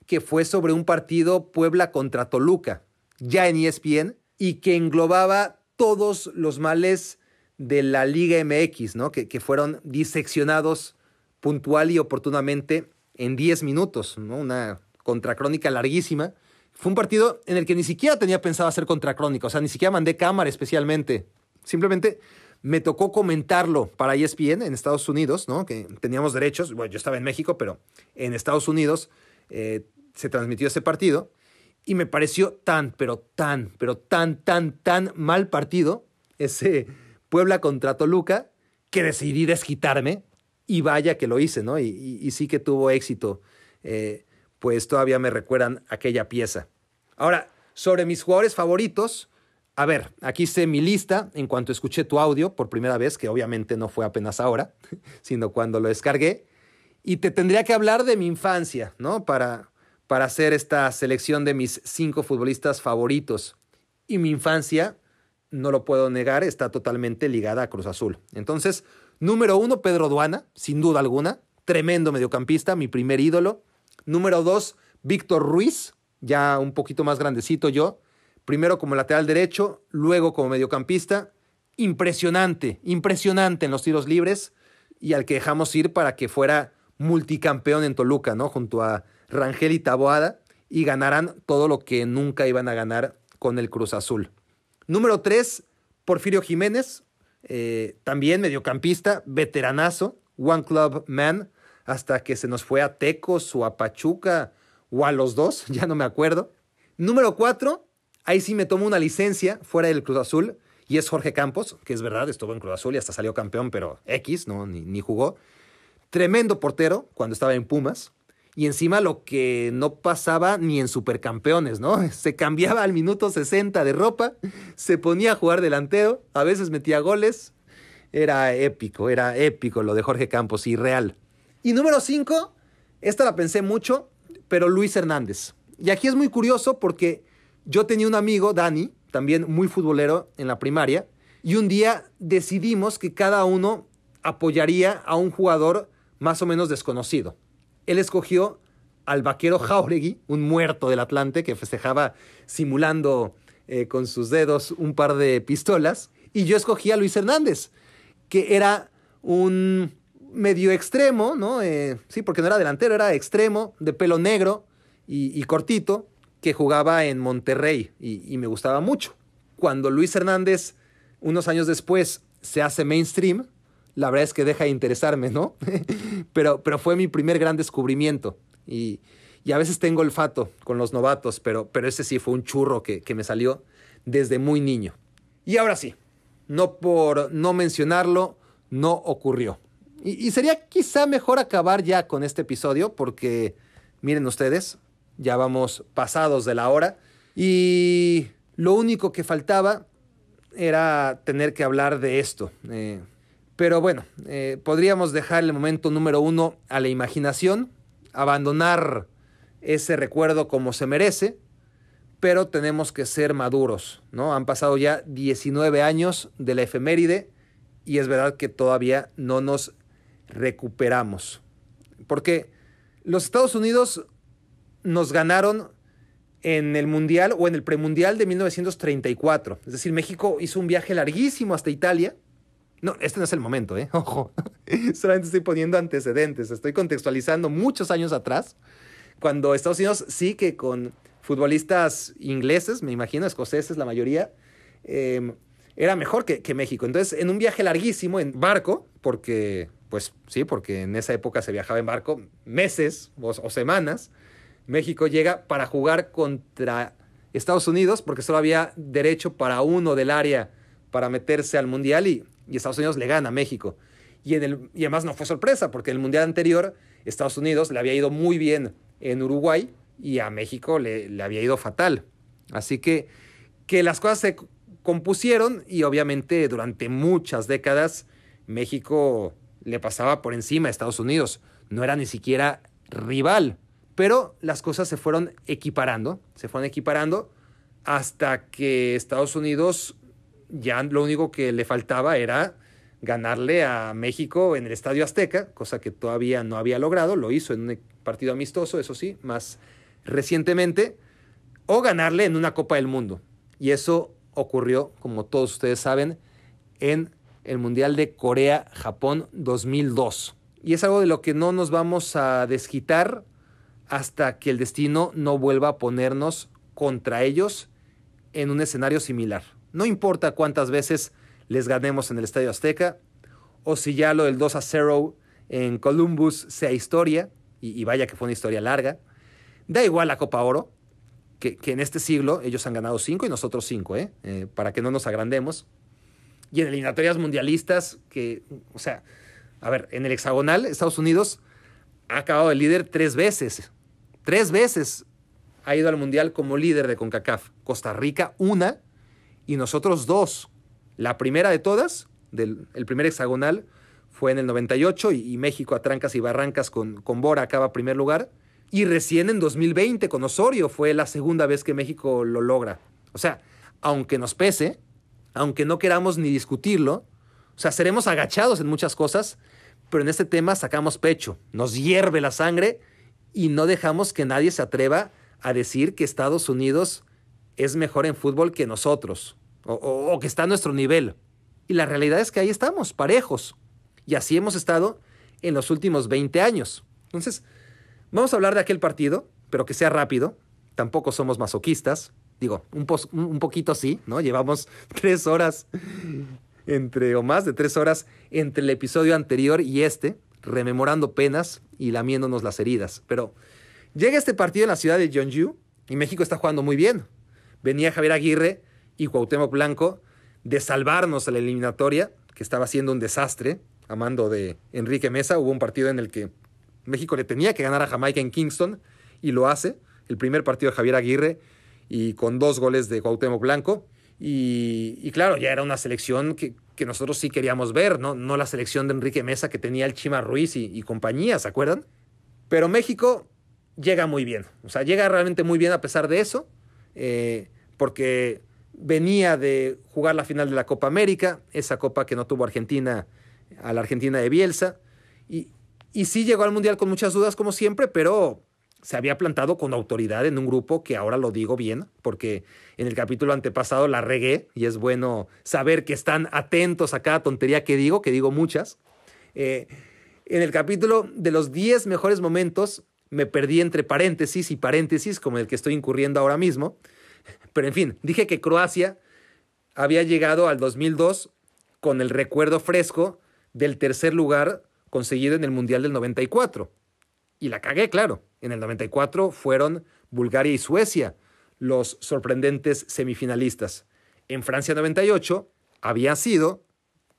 que fue sobre un partido Puebla contra Toluca, ya en ESPN, y que englobaba todos los males de la Liga MX, ¿no? Que, que fueron diseccionados puntual y oportunamente en 10 minutos, ¿no? Una contracrónica larguísima. Fue un partido en el que ni siquiera tenía pensado hacer contracrónica, o sea, ni siquiera mandé cámara especialmente. Simplemente me tocó comentarlo para ESPN en Estados Unidos, ¿no? Que teníamos derechos, bueno, yo estaba en México, pero en Estados Unidos eh, se transmitió ese partido y me pareció tan, pero tan, pero tan, tan, tan mal partido ese Puebla contra Toluca, que decidí desquitarme y vaya que lo hice, ¿no? Y, sí que tuvo éxito, eh, pues todavía me recuerdan aquella pieza. Ahora, sobre mis jugadores favoritos, a ver, aquí hice mi lista en cuanto escuché tu audio por primera vez, que obviamente no fue apenas ahora, sino cuando lo descargué. Y te tendría que hablar de mi infancia, ¿no? Para, para hacer esta selección de mis cinco futbolistas favoritos. Y mi infancia no lo puedo negar, está totalmente ligada a Cruz Azul. Entonces, número uno, Pedro Duana, sin duda alguna, tremendo mediocampista, mi primer ídolo. Número dos, Víctor Ruiz, ya un poquito más grandecito yo, primero como lateral derecho, luego como mediocampista. Impresionante, impresionante en los tiros libres y al que dejamos ir para que fuera multicampeón en Toluca, ¿no? Junto a Rangel y Taboada y ganarán todo lo que nunca iban a ganar con el Cruz Azul. Número tres, Porfirio Jiménez, eh, también mediocampista, veteranazo, One Club Man, hasta que se nos fue a Tecos o a Pachuca o a los dos, ya no me acuerdo. Número cuatro, ahí sí me tomo una licencia fuera del Cruz Azul, y es Jorge Campos, que es verdad, estuvo en Cruz Azul y hasta salió campeón, pero X, no, ni jugó. Tremendo portero cuando estaba en Pumas y encima lo que no pasaba ni en supercampeones, ¿no? Se cambiaba al minuto 60 de ropa, se ponía a jugar delantero, a veces metía goles. Era épico, era épico lo de Jorge Campos, y real. Y número 5, esta la pensé mucho, pero Luis Hernández. Y aquí es muy curioso porque yo tenía un amigo, Dani, también muy futbolero en la primaria, y un día decidimos que cada uno apoyaría a un jugador más o menos desconocido. Él escogió al vaquero Jauregui, un muerto del Atlante que festejaba simulando eh, con sus dedos un par de pistolas. Y yo escogí a Luis Hernández, que era un medio extremo, ¿no? Eh, sí, porque no era delantero, era extremo, de pelo negro y, cortito, que jugaba en Monterrey y me gustaba mucho. Cuando Luis Hernández, unos años después, se hace mainstream, la verdad es que deja de interesarme, ¿no? pero, pero fue mi primer gran descubrimiento. Y, a veces tengo olfato con los novatos, pero, pero ese sí fue un churro que, me salió desde muy niño. Y ahora sí, no por no mencionarlo, no ocurrió. Y, sería quizá mejor acabar ya con este episodio porque, miren ustedes, ya vamos pasados de la hora. Y lo único que faltaba era tener que hablar de esto. Eh, pero bueno, eh, podríamos dejar el momento número uno a la imaginación, abandonar ese recuerdo como se merece, pero tenemos que ser maduros, ¿no? Han pasado ya 19 años de la efeméride y es verdad que todavía no nos recuperamos. Porque los Estados Unidos nos ganaron en el Mundial o en el Premundial de 1934. Es decir, México hizo un viaje larguísimo hasta Italia no, este no es el momento, ¿eh? Ojo. Solamente estoy poniendo antecedentes, estoy contextualizando muchos años atrás, cuando Estados Unidos sí que con futbolistas ingleses, me imagino, escoceses la mayoría, em, era mejor que, México. Entonces, en un viaje larguísimo, en barco, porque, pues sí, porque en esa época se viajaba en barco meses o, o semanas, México llega para jugar contra Estados Unidos, porque solo había derecho para uno del área para meterse al Mundial y y Estados Unidos le gana a México. Y, en el, y además no fue sorpresa, porque en el Mundial anterior Estados Unidos le había ido muy bien en Uruguay y a México le, había ido fatal. Así que, que las cosas se compusieron y obviamente durante muchas décadas México le pasaba por encima a Estados Unidos. No era ni siquiera rival, pero las cosas se fueron equiparando, se fueron equiparando hasta que Estados Unidos ya lo único que le faltaba era ganarle a México en el Estadio Azteca, cosa que todavía no había logrado, lo hizo en un partido amistoso, eso sí, más recientemente, o ganarle en una Copa del Mundo. Y eso ocurrió, como todos ustedes saben, en el Mundial de Corea-Japón 2002. Y es algo de lo que no nos vamos a desquitar hasta que el destino no vuelva a ponernos contra ellos en un escenario similar. No importa cuántas veces les ganemos en el Estadio Azteca o si ya lo del 2 a 0 en Columbus sea historia, y, vaya que fue una historia larga. Da igual la Copa Oro, que, en este siglo ellos han ganado 5 y nosotros 5, ¿eh? Eh, para que no nos agrandemos. Y en eliminatorias mundialistas, que, o sea, a ver, en el hexagonal, Estados Unidos ha acabado de líder tres veces. Tres veces ha ido al mundial como líder de CONCACAF. Costa Rica, una y nosotros dos. La primera de todas, del, el primer hexagonal, fue en el 98 y, y México a trancas y barrancas con, con Bora acaba primer lugar. Y recién en 2020 con Osorio fue la segunda vez que México lo logra. O sea, aunque nos pese, aunque no queramos ni discutirlo, o sea, seremos agachados en muchas cosas, pero en este tema sacamos pecho, nos hierve la sangre y no dejamos que nadie se atreva a decir que Estados Unidos es mejor en fútbol que nosotros o, que está a nuestro nivel. Y la realidad es que ahí estamos, parejos. Y así hemos estado en los últimos 20 años. Entonces, vamos a hablar de aquel partido, pero que sea rápido. Tampoco somos masoquistas. Digo, un, un, poquito sí, ¿no? Llevamos tres horas entre, o más de tres horas entre el episodio anterior y este, rememorando penas y lamiéndonos las heridas. Pero llega este partido en la ciudad de Jeonju y México está jugando muy bien venía Javier Aguirre y Cuauhtémoc Blanco de salvarnos a la eliminatoria, que estaba siendo un desastre a mando de Enrique Mesa. Hubo un partido en el que México le tenía que ganar a Jamaica en Kingston y lo hace. El primer partido de Javier Aguirre y con dos goles de Cuauhtémoc Blanco. Y, claro, ya era una selección que, nosotros sí queríamos ver, ¿no? No la selección de Enrique Mesa que tenía el Chima Ruiz y, y compañía, ¿se acuerdan? Pero México llega muy bien. O sea, llega realmente muy bien a pesar de eso. Eh, porque venía de jugar la final de la Copa América, esa copa que no tuvo Argentina a la Argentina de Bielsa, y, sí llegó al Mundial con muchas dudas como siempre, pero se había plantado con autoridad en un grupo que ahora lo digo bien, porque en el capítulo antepasado la regué y es bueno saber que están atentos a cada tontería que digo, que digo muchas. Eh, en el capítulo de los 10 mejores momentos, me perdí entre paréntesis y paréntesis, como el que estoy incurriendo ahora mismo. Pero en fin, dije que Croacia había llegado al 2002 con el recuerdo fresco del tercer lugar conseguido en el Mundial del 94. Y la cagué, claro. En el 94 fueron Bulgaria y Suecia los sorprendentes semifinalistas. En Francia 98 había sido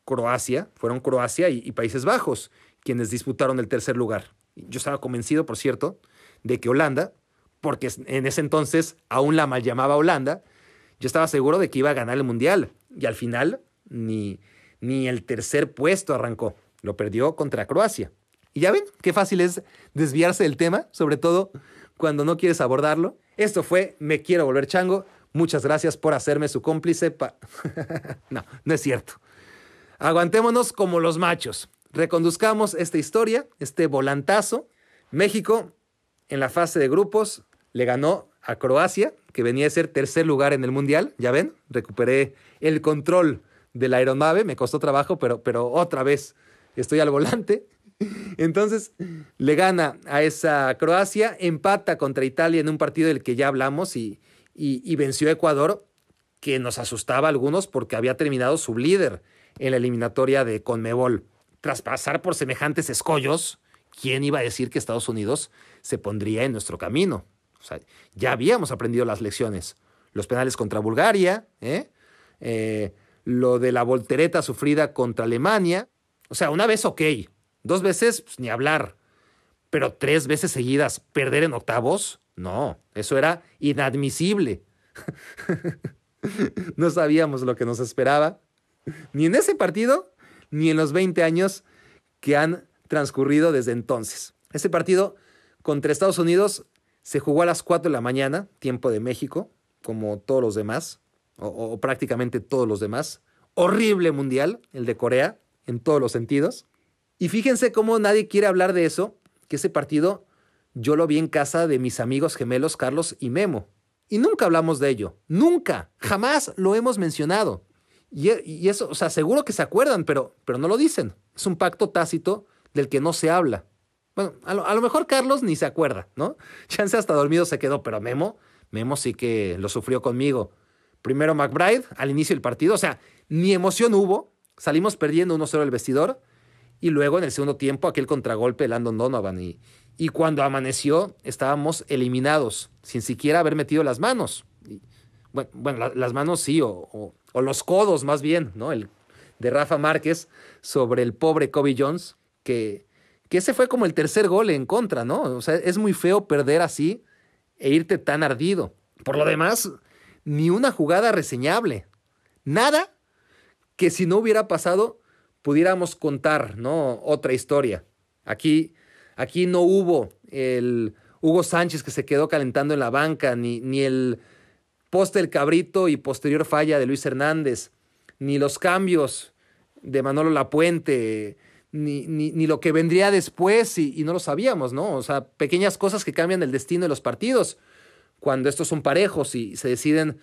Croacia, fueron Croacia y, y Países Bajos quienes disputaron el tercer lugar. Yo estaba convencido, por cierto, de que Holanda, porque en ese entonces aún la mal llamaba Holanda, yo estaba seguro de que iba a ganar el Mundial. Y al final, ni, ni el tercer puesto arrancó. Lo perdió contra Croacia. Y ya ven qué fácil es desviarse del tema, sobre todo cuando no quieres abordarlo. Esto fue Me Quiero Volver Chango. Muchas gracias por hacerme su cómplice. no, no es cierto. Aguantémonos como los machos. Reconduzcamos esta historia, este volantazo. México, en la fase de grupos, le ganó a Croacia, que venía a ser tercer lugar en el Mundial. Ya ven, recuperé el control de la aeronave, me costó trabajo, pero, pero otra vez estoy al volante. Entonces, le gana a esa Croacia, empata contra Italia en un partido del que ya hablamos y, y venció a Ecuador, que nos asustaba a algunos porque había terminado su líder en la eliminatoria de Conmebol. Tras pasar por semejantes escollos, ¿quién iba a decir que Estados Unidos se pondría en nuestro camino? O sea, ya habíamos aprendido las lecciones. Los penales contra Bulgaria, ¿eh? eh lo de la voltereta sufrida contra Alemania. O sea, una vez ok, dos veces pues, ni hablar, pero tres veces seguidas perder en octavos, no, eso era inadmisible. no sabíamos lo que nos esperaba, ni en ese partido, ni en los 20 años que han transcurrido desde entonces. Ese partido contra Estados Unidos se jugó a las 4 de la mañana, tiempo de México, como todos los demás, o, o prácticamente todos los demás. Horrible mundial, el de Corea, en todos los sentidos. Y fíjense cómo nadie quiere hablar de eso, que ese partido yo lo vi en casa de mis amigos gemelos Carlos y Memo. Y nunca hablamos de ello, nunca, jamás lo hemos mencionado. E, y, eso, o sea, seguro que se acuerdan, pero, pero no lo dicen. Es un pacto tácito del que no se habla. Bueno, a lo, mejor Carlos ni se acuerda, ¿no? Chance hasta dormido se quedó, pero Memo, Memo sí que lo sufrió conmigo. Primero McBride al inicio del partido, o sea, ni emoción hubo. Salimos perdiendo 1-0 el vestidor. Y luego en el segundo tiempo, aquel contragolpe de Landon Donovan. Y, cuando amaneció, estábamos eliminados, sin siquiera haber metido las manos. bueno, las manos sí, o, o los codos más bien, ¿no? El de Rafa Márquez sobre el pobre Kobe Jones, que, que ese fue como el tercer gol en contra, ¿no? O sea, es muy feo perder así e irte tan ardido. Por lo demás, ni una jugada reseñable. Nada que si no hubiera pasado pudiéramos contar, ¿no? Otra historia. Aquí, aquí no hubo el Hugo Sánchez que se quedó calentando en la banca, ni, ni el poste el cabrito y posterior falla de Luis Hernández, ni los cambios de Manolo Lapuente, ni, ni, ni lo que vendría después y, no lo sabíamos, ¿no? O sea, pequeñas cosas que cambian el destino de los partidos cuando estos son parejos y se deciden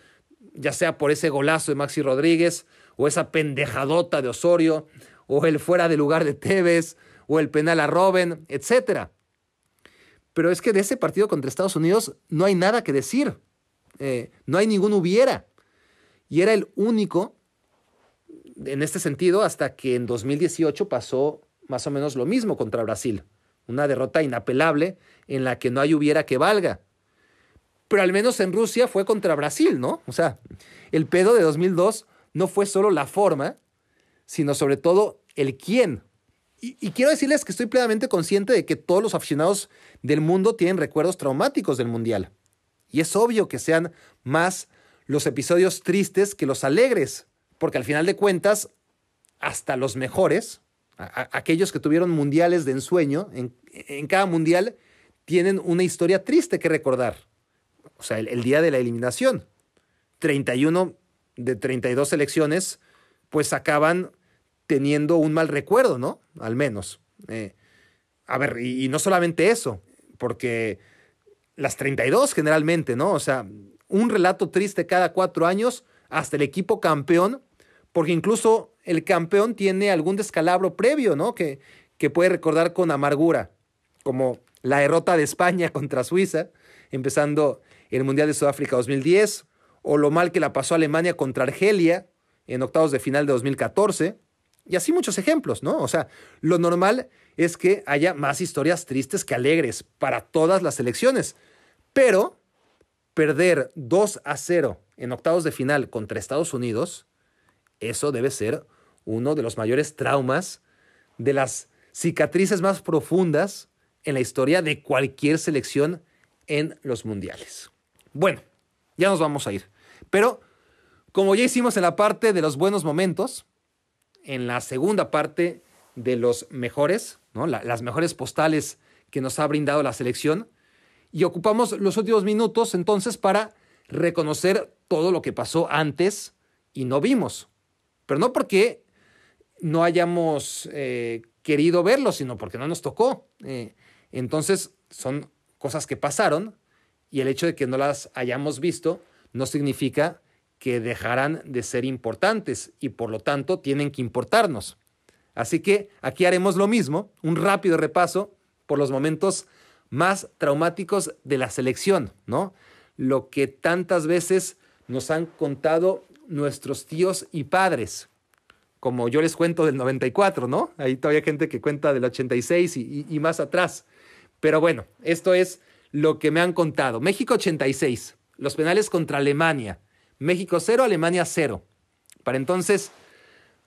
ya sea por ese golazo de Maxi Rodríguez o esa pendejadota de Osorio o el fuera de lugar de Tevez o el penal a Robben, etcétera. Pero es que de ese partido contra Estados Unidos no hay nada que decir. Eh, no hay ningún hubiera. Y era el único en este sentido hasta que en 2018 pasó más o menos lo mismo contra Brasil. Una derrota inapelable en la que no hay hubiera que valga. Pero al menos en Rusia fue contra Brasil, ¿no? O sea, el pedo de 2002 no fue solo la forma, sino sobre todo el quién. y, quiero decirles que estoy plenamente consciente de que todos los aficionados del mundo tienen recuerdos traumáticos del Mundial. Y es obvio que sean más los episodios tristes que los alegres, porque al final de cuentas, hasta los mejores, aquellos que tuvieron mundiales de ensueño, en, cada mundial tienen una historia triste que recordar. O sea, el, día de la eliminación, 31 de 32 elecciones, pues acaban teniendo un mal recuerdo, ¿no? Al menos. Eh, a ver, y, no solamente eso, porque las 32 generalmente, ¿no? O sea, un relato triste cada cuatro años hasta el equipo campeón, porque incluso el campeón tiene algún descalabro previo, ¿no? Que, que puede recordar con amargura, como la derrota de España contra Suiza, empezando el Mundial de Sudáfrica 2010, o lo mal que la pasó Alemania contra Argelia en octavos de final de 2014, y así muchos ejemplos, ¿no? O sea, lo normal es que haya más historias tristes que alegres para todas las selecciones. Pero perder 2 a 0 en octavos de final contra Estados Unidos, eso debe ser uno de los mayores traumas, de las cicatrices más profundas en la historia de cualquier selección en los mundiales. Bueno, ya nos vamos a ir. Pero como ya hicimos en la parte de los buenos momentos, en la segunda parte de los mejores, las mejores postales que nos ha brindado la selección. Y ocupamos los últimos minutos entonces para reconocer todo lo que pasó antes y no vimos. Pero no porque no hayamos eh, querido verlo, sino porque no nos tocó. Eh, entonces son cosas que pasaron y el hecho de que no las hayamos visto no significa que dejarán de ser importantes y por lo tanto tienen que importarnos. Así que aquí haremos lo mismo, un rápido repaso por los momentos más traumáticos de la selección, ¿no? Lo que tantas veces nos han contado nuestros tíos y padres, como yo les cuento del 94, ¿no? Ahí todavía gente que cuenta del 86 y más atrás. Pero bueno, esto es lo que me han contado. México 86, los penales contra Alemania, México 0, Alemania 0. Para entonces,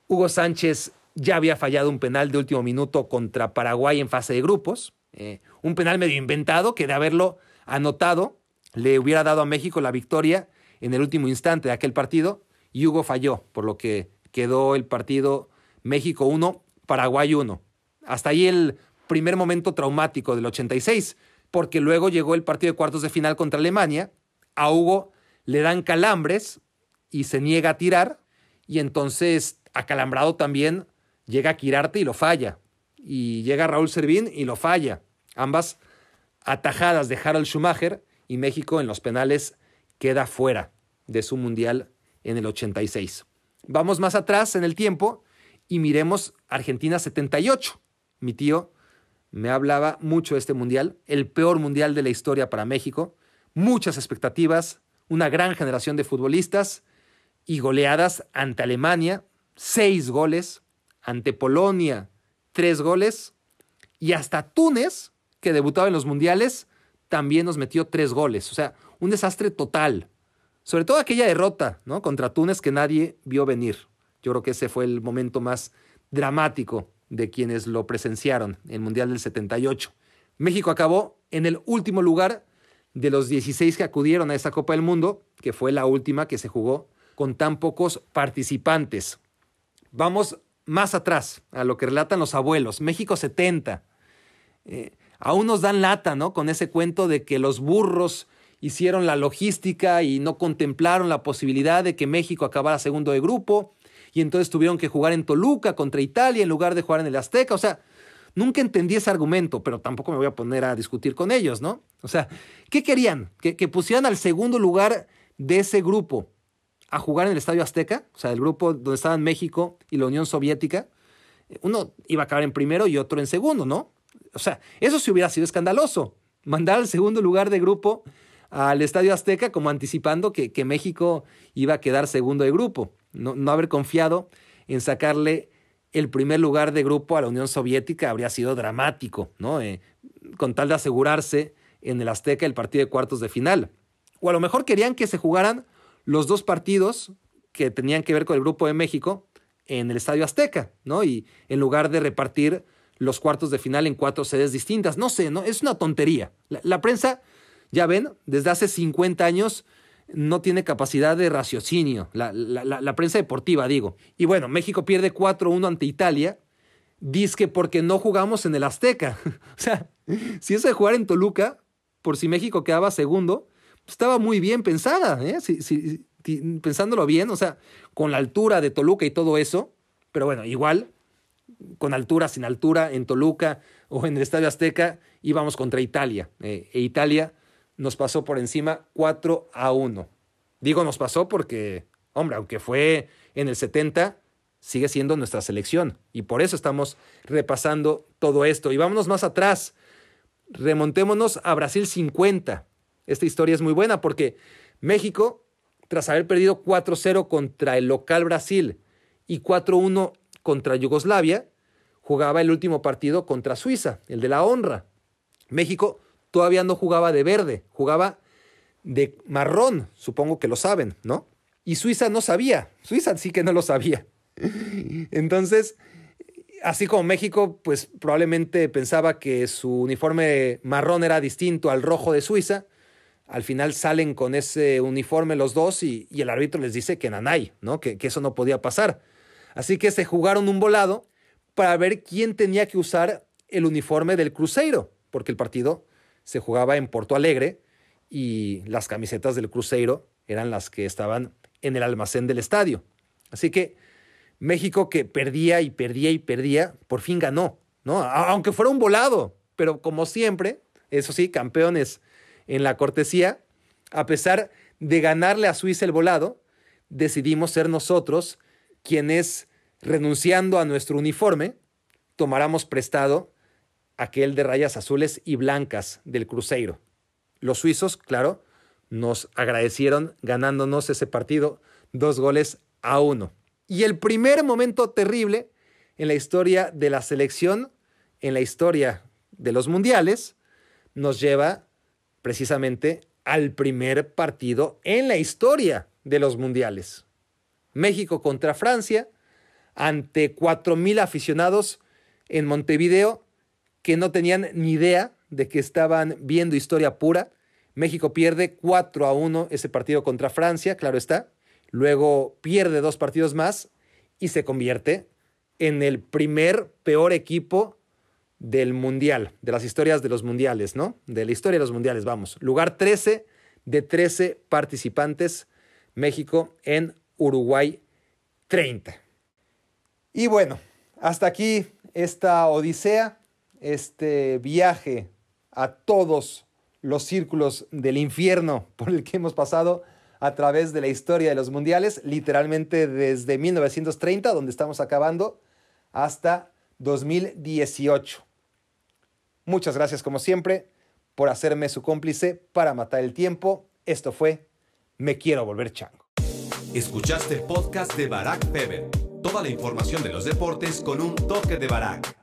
Hugo Sánchez ya había fallado un penal de último minuto contra Paraguay en fase de grupos. Eh, un penal medio inventado que de haberlo anotado le hubiera dado a México la victoria en el último instante de aquel partido y Hugo falló, por lo que quedó el partido México 1, Paraguay 1. Hasta ahí el primer momento traumático del 86, porque luego llegó el partido de cuartos de final contra Alemania, a Hugo le dan calambres y se niega a tirar y entonces acalambrado también llega a Quirarte y lo falla y llega Raúl Servín y lo falla. Ambas atajadas de Harold Schumacher y México en los penales queda fuera de su mundial en el 86. Vamos más atrás en el tiempo y miremos Argentina 78. Mi tío me hablaba mucho de este mundial, el peor mundial de la historia para México, muchas expectativas, una gran generación de futbolistas y goleadas ante Alemania, seis goles, ante Polonia, tres goles, y hasta Túnez, que debutaba en los mundiales, también nos metió tres goles. O sea, un desastre total. Sobre todo aquella derrota ¿no? contra Túnez que nadie vio venir. Yo creo que ese fue el momento más dramático de quienes lo presenciaron, el Mundial del 78. México acabó en el último lugar de los 16 que acudieron a esa Copa del Mundo, que fue la última que se jugó con tan pocos participantes. Vamos más atrás, a lo que relatan los abuelos, México 70. Eh, aún nos dan lata, ¿no? Con ese cuento de que los burros hicieron la logística y no contemplaron la posibilidad de que México acabara segundo de grupo y entonces tuvieron que jugar en Toluca contra Italia en lugar de jugar en el Azteca. O sea, Nunca entendí ese argumento, pero tampoco me voy a poner a discutir con ellos, ¿no? O sea, ¿qué querían? ¿Que, pusieran al segundo lugar de ese grupo a jugar en el Estadio Azteca? O sea, el grupo donde estaban México y la Unión Soviética. Uno iba a acabar en primero y otro en segundo, ¿no? O sea, eso sí hubiera sido escandaloso. Mandar al segundo lugar de grupo al Estadio Azteca como anticipando que, México iba a quedar segundo de grupo. no haber confiado en sacarle el primer lugar de grupo a la Unión Soviética habría sido dramático, ¿no? Eh, con tal de asegurarse en el Azteca el partido de cuartos de final. O a lo mejor querían que se jugaran los dos partidos que tenían que ver con el Grupo de México en el Estadio Azteca, ¿no? Y en lugar de repartir los cuartos de final en cuatro sedes distintas. No sé, ¿no? Es una tontería. La, la prensa, ya ven, desde hace 50 años no tiene capacidad de raciocinio, la, prensa deportiva, digo. Y bueno, México pierde 4-1 ante Italia, que porque no jugamos en el Azteca. o sea, si eso de jugar en Toluca, por si México quedaba segundo, pues estaba muy bien pensada, ¿eh? pensándolo bien, o sea, con la altura de Toluca y todo eso, pero bueno, igual, con altura, sin altura, en Toluca o en el Estadio Azteca, íbamos contra Italia. Eh, e Italia nos pasó por encima 4 a 1. Digo nos pasó porque, hombre, aunque fue en el 70, sigue siendo nuestra selección. Y por eso estamos repasando todo esto. Y vámonos más atrás. Remontémonos a Brasil 50. Esta historia es muy buena porque México, tras haber perdido 4-0 contra el local Brasil y 4-1 contra Yugoslavia, jugaba el último partido contra Suiza, el de la honra. México todavía no jugaba de verde, jugaba de marrón, supongo que lo saben, ¿no? Y Suiza no sabía, Suiza sí que no lo sabía. Entonces, así como México, pues probablemente pensaba que su uniforme marrón era distinto al rojo de Suiza, al final salen con ese uniforme los dos y, el árbitro les dice que nanay, ¿no? Que, que eso no podía pasar. Así que se jugaron un volado para ver quién tenía que usar el uniforme del Cruzeiro, porque el partido se jugaba en Porto Alegre y las camisetas del Cruzeiro eran las que estaban en el almacén del estadio. Así que México que perdía y perdía y perdía, por fin ganó, ¿no? Aunque fuera un volado, pero como siempre, eso sí, campeones en la cortesía, a pesar de ganarle a Suiza el volado, decidimos ser nosotros quienes, renunciando a nuestro uniforme, tomáramos prestado aquel de rayas azules y blancas del Cruzeiro. Los suizos, claro, nos agradecieron ganándonos ese partido dos goles a uno. Y el primer momento terrible en la historia de la selección, en la historia de los mundiales, nos lleva precisamente al primer partido en la historia de los mundiales. México contra Francia, ante 4.000 aficionados en Montevideo, que no tenían ni idea de que estaban viendo historia pura. México pierde 4 a 1 ese partido contra Francia, claro está. Luego pierde dos partidos más y se convierte en el primer peor equipo del Mundial, de las historias de los Mundiales, ¿no? De la historia de los Mundiales, vamos. Lugar 13 de 13 participantes, México en Uruguay 30. Y bueno, hasta aquí esta odisea este viaje a todos los círculos del infierno por el que hemos pasado a través de la historia de los mundiales, literalmente desde 1930, donde estamos acabando, hasta 2018. Muchas gracias como siempre por hacerme su cómplice para matar el tiempo. Esto fue Me quiero volver chango. Escuchaste el podcast de Barack Feber. Toda la información de los deportes con un toque de Barack.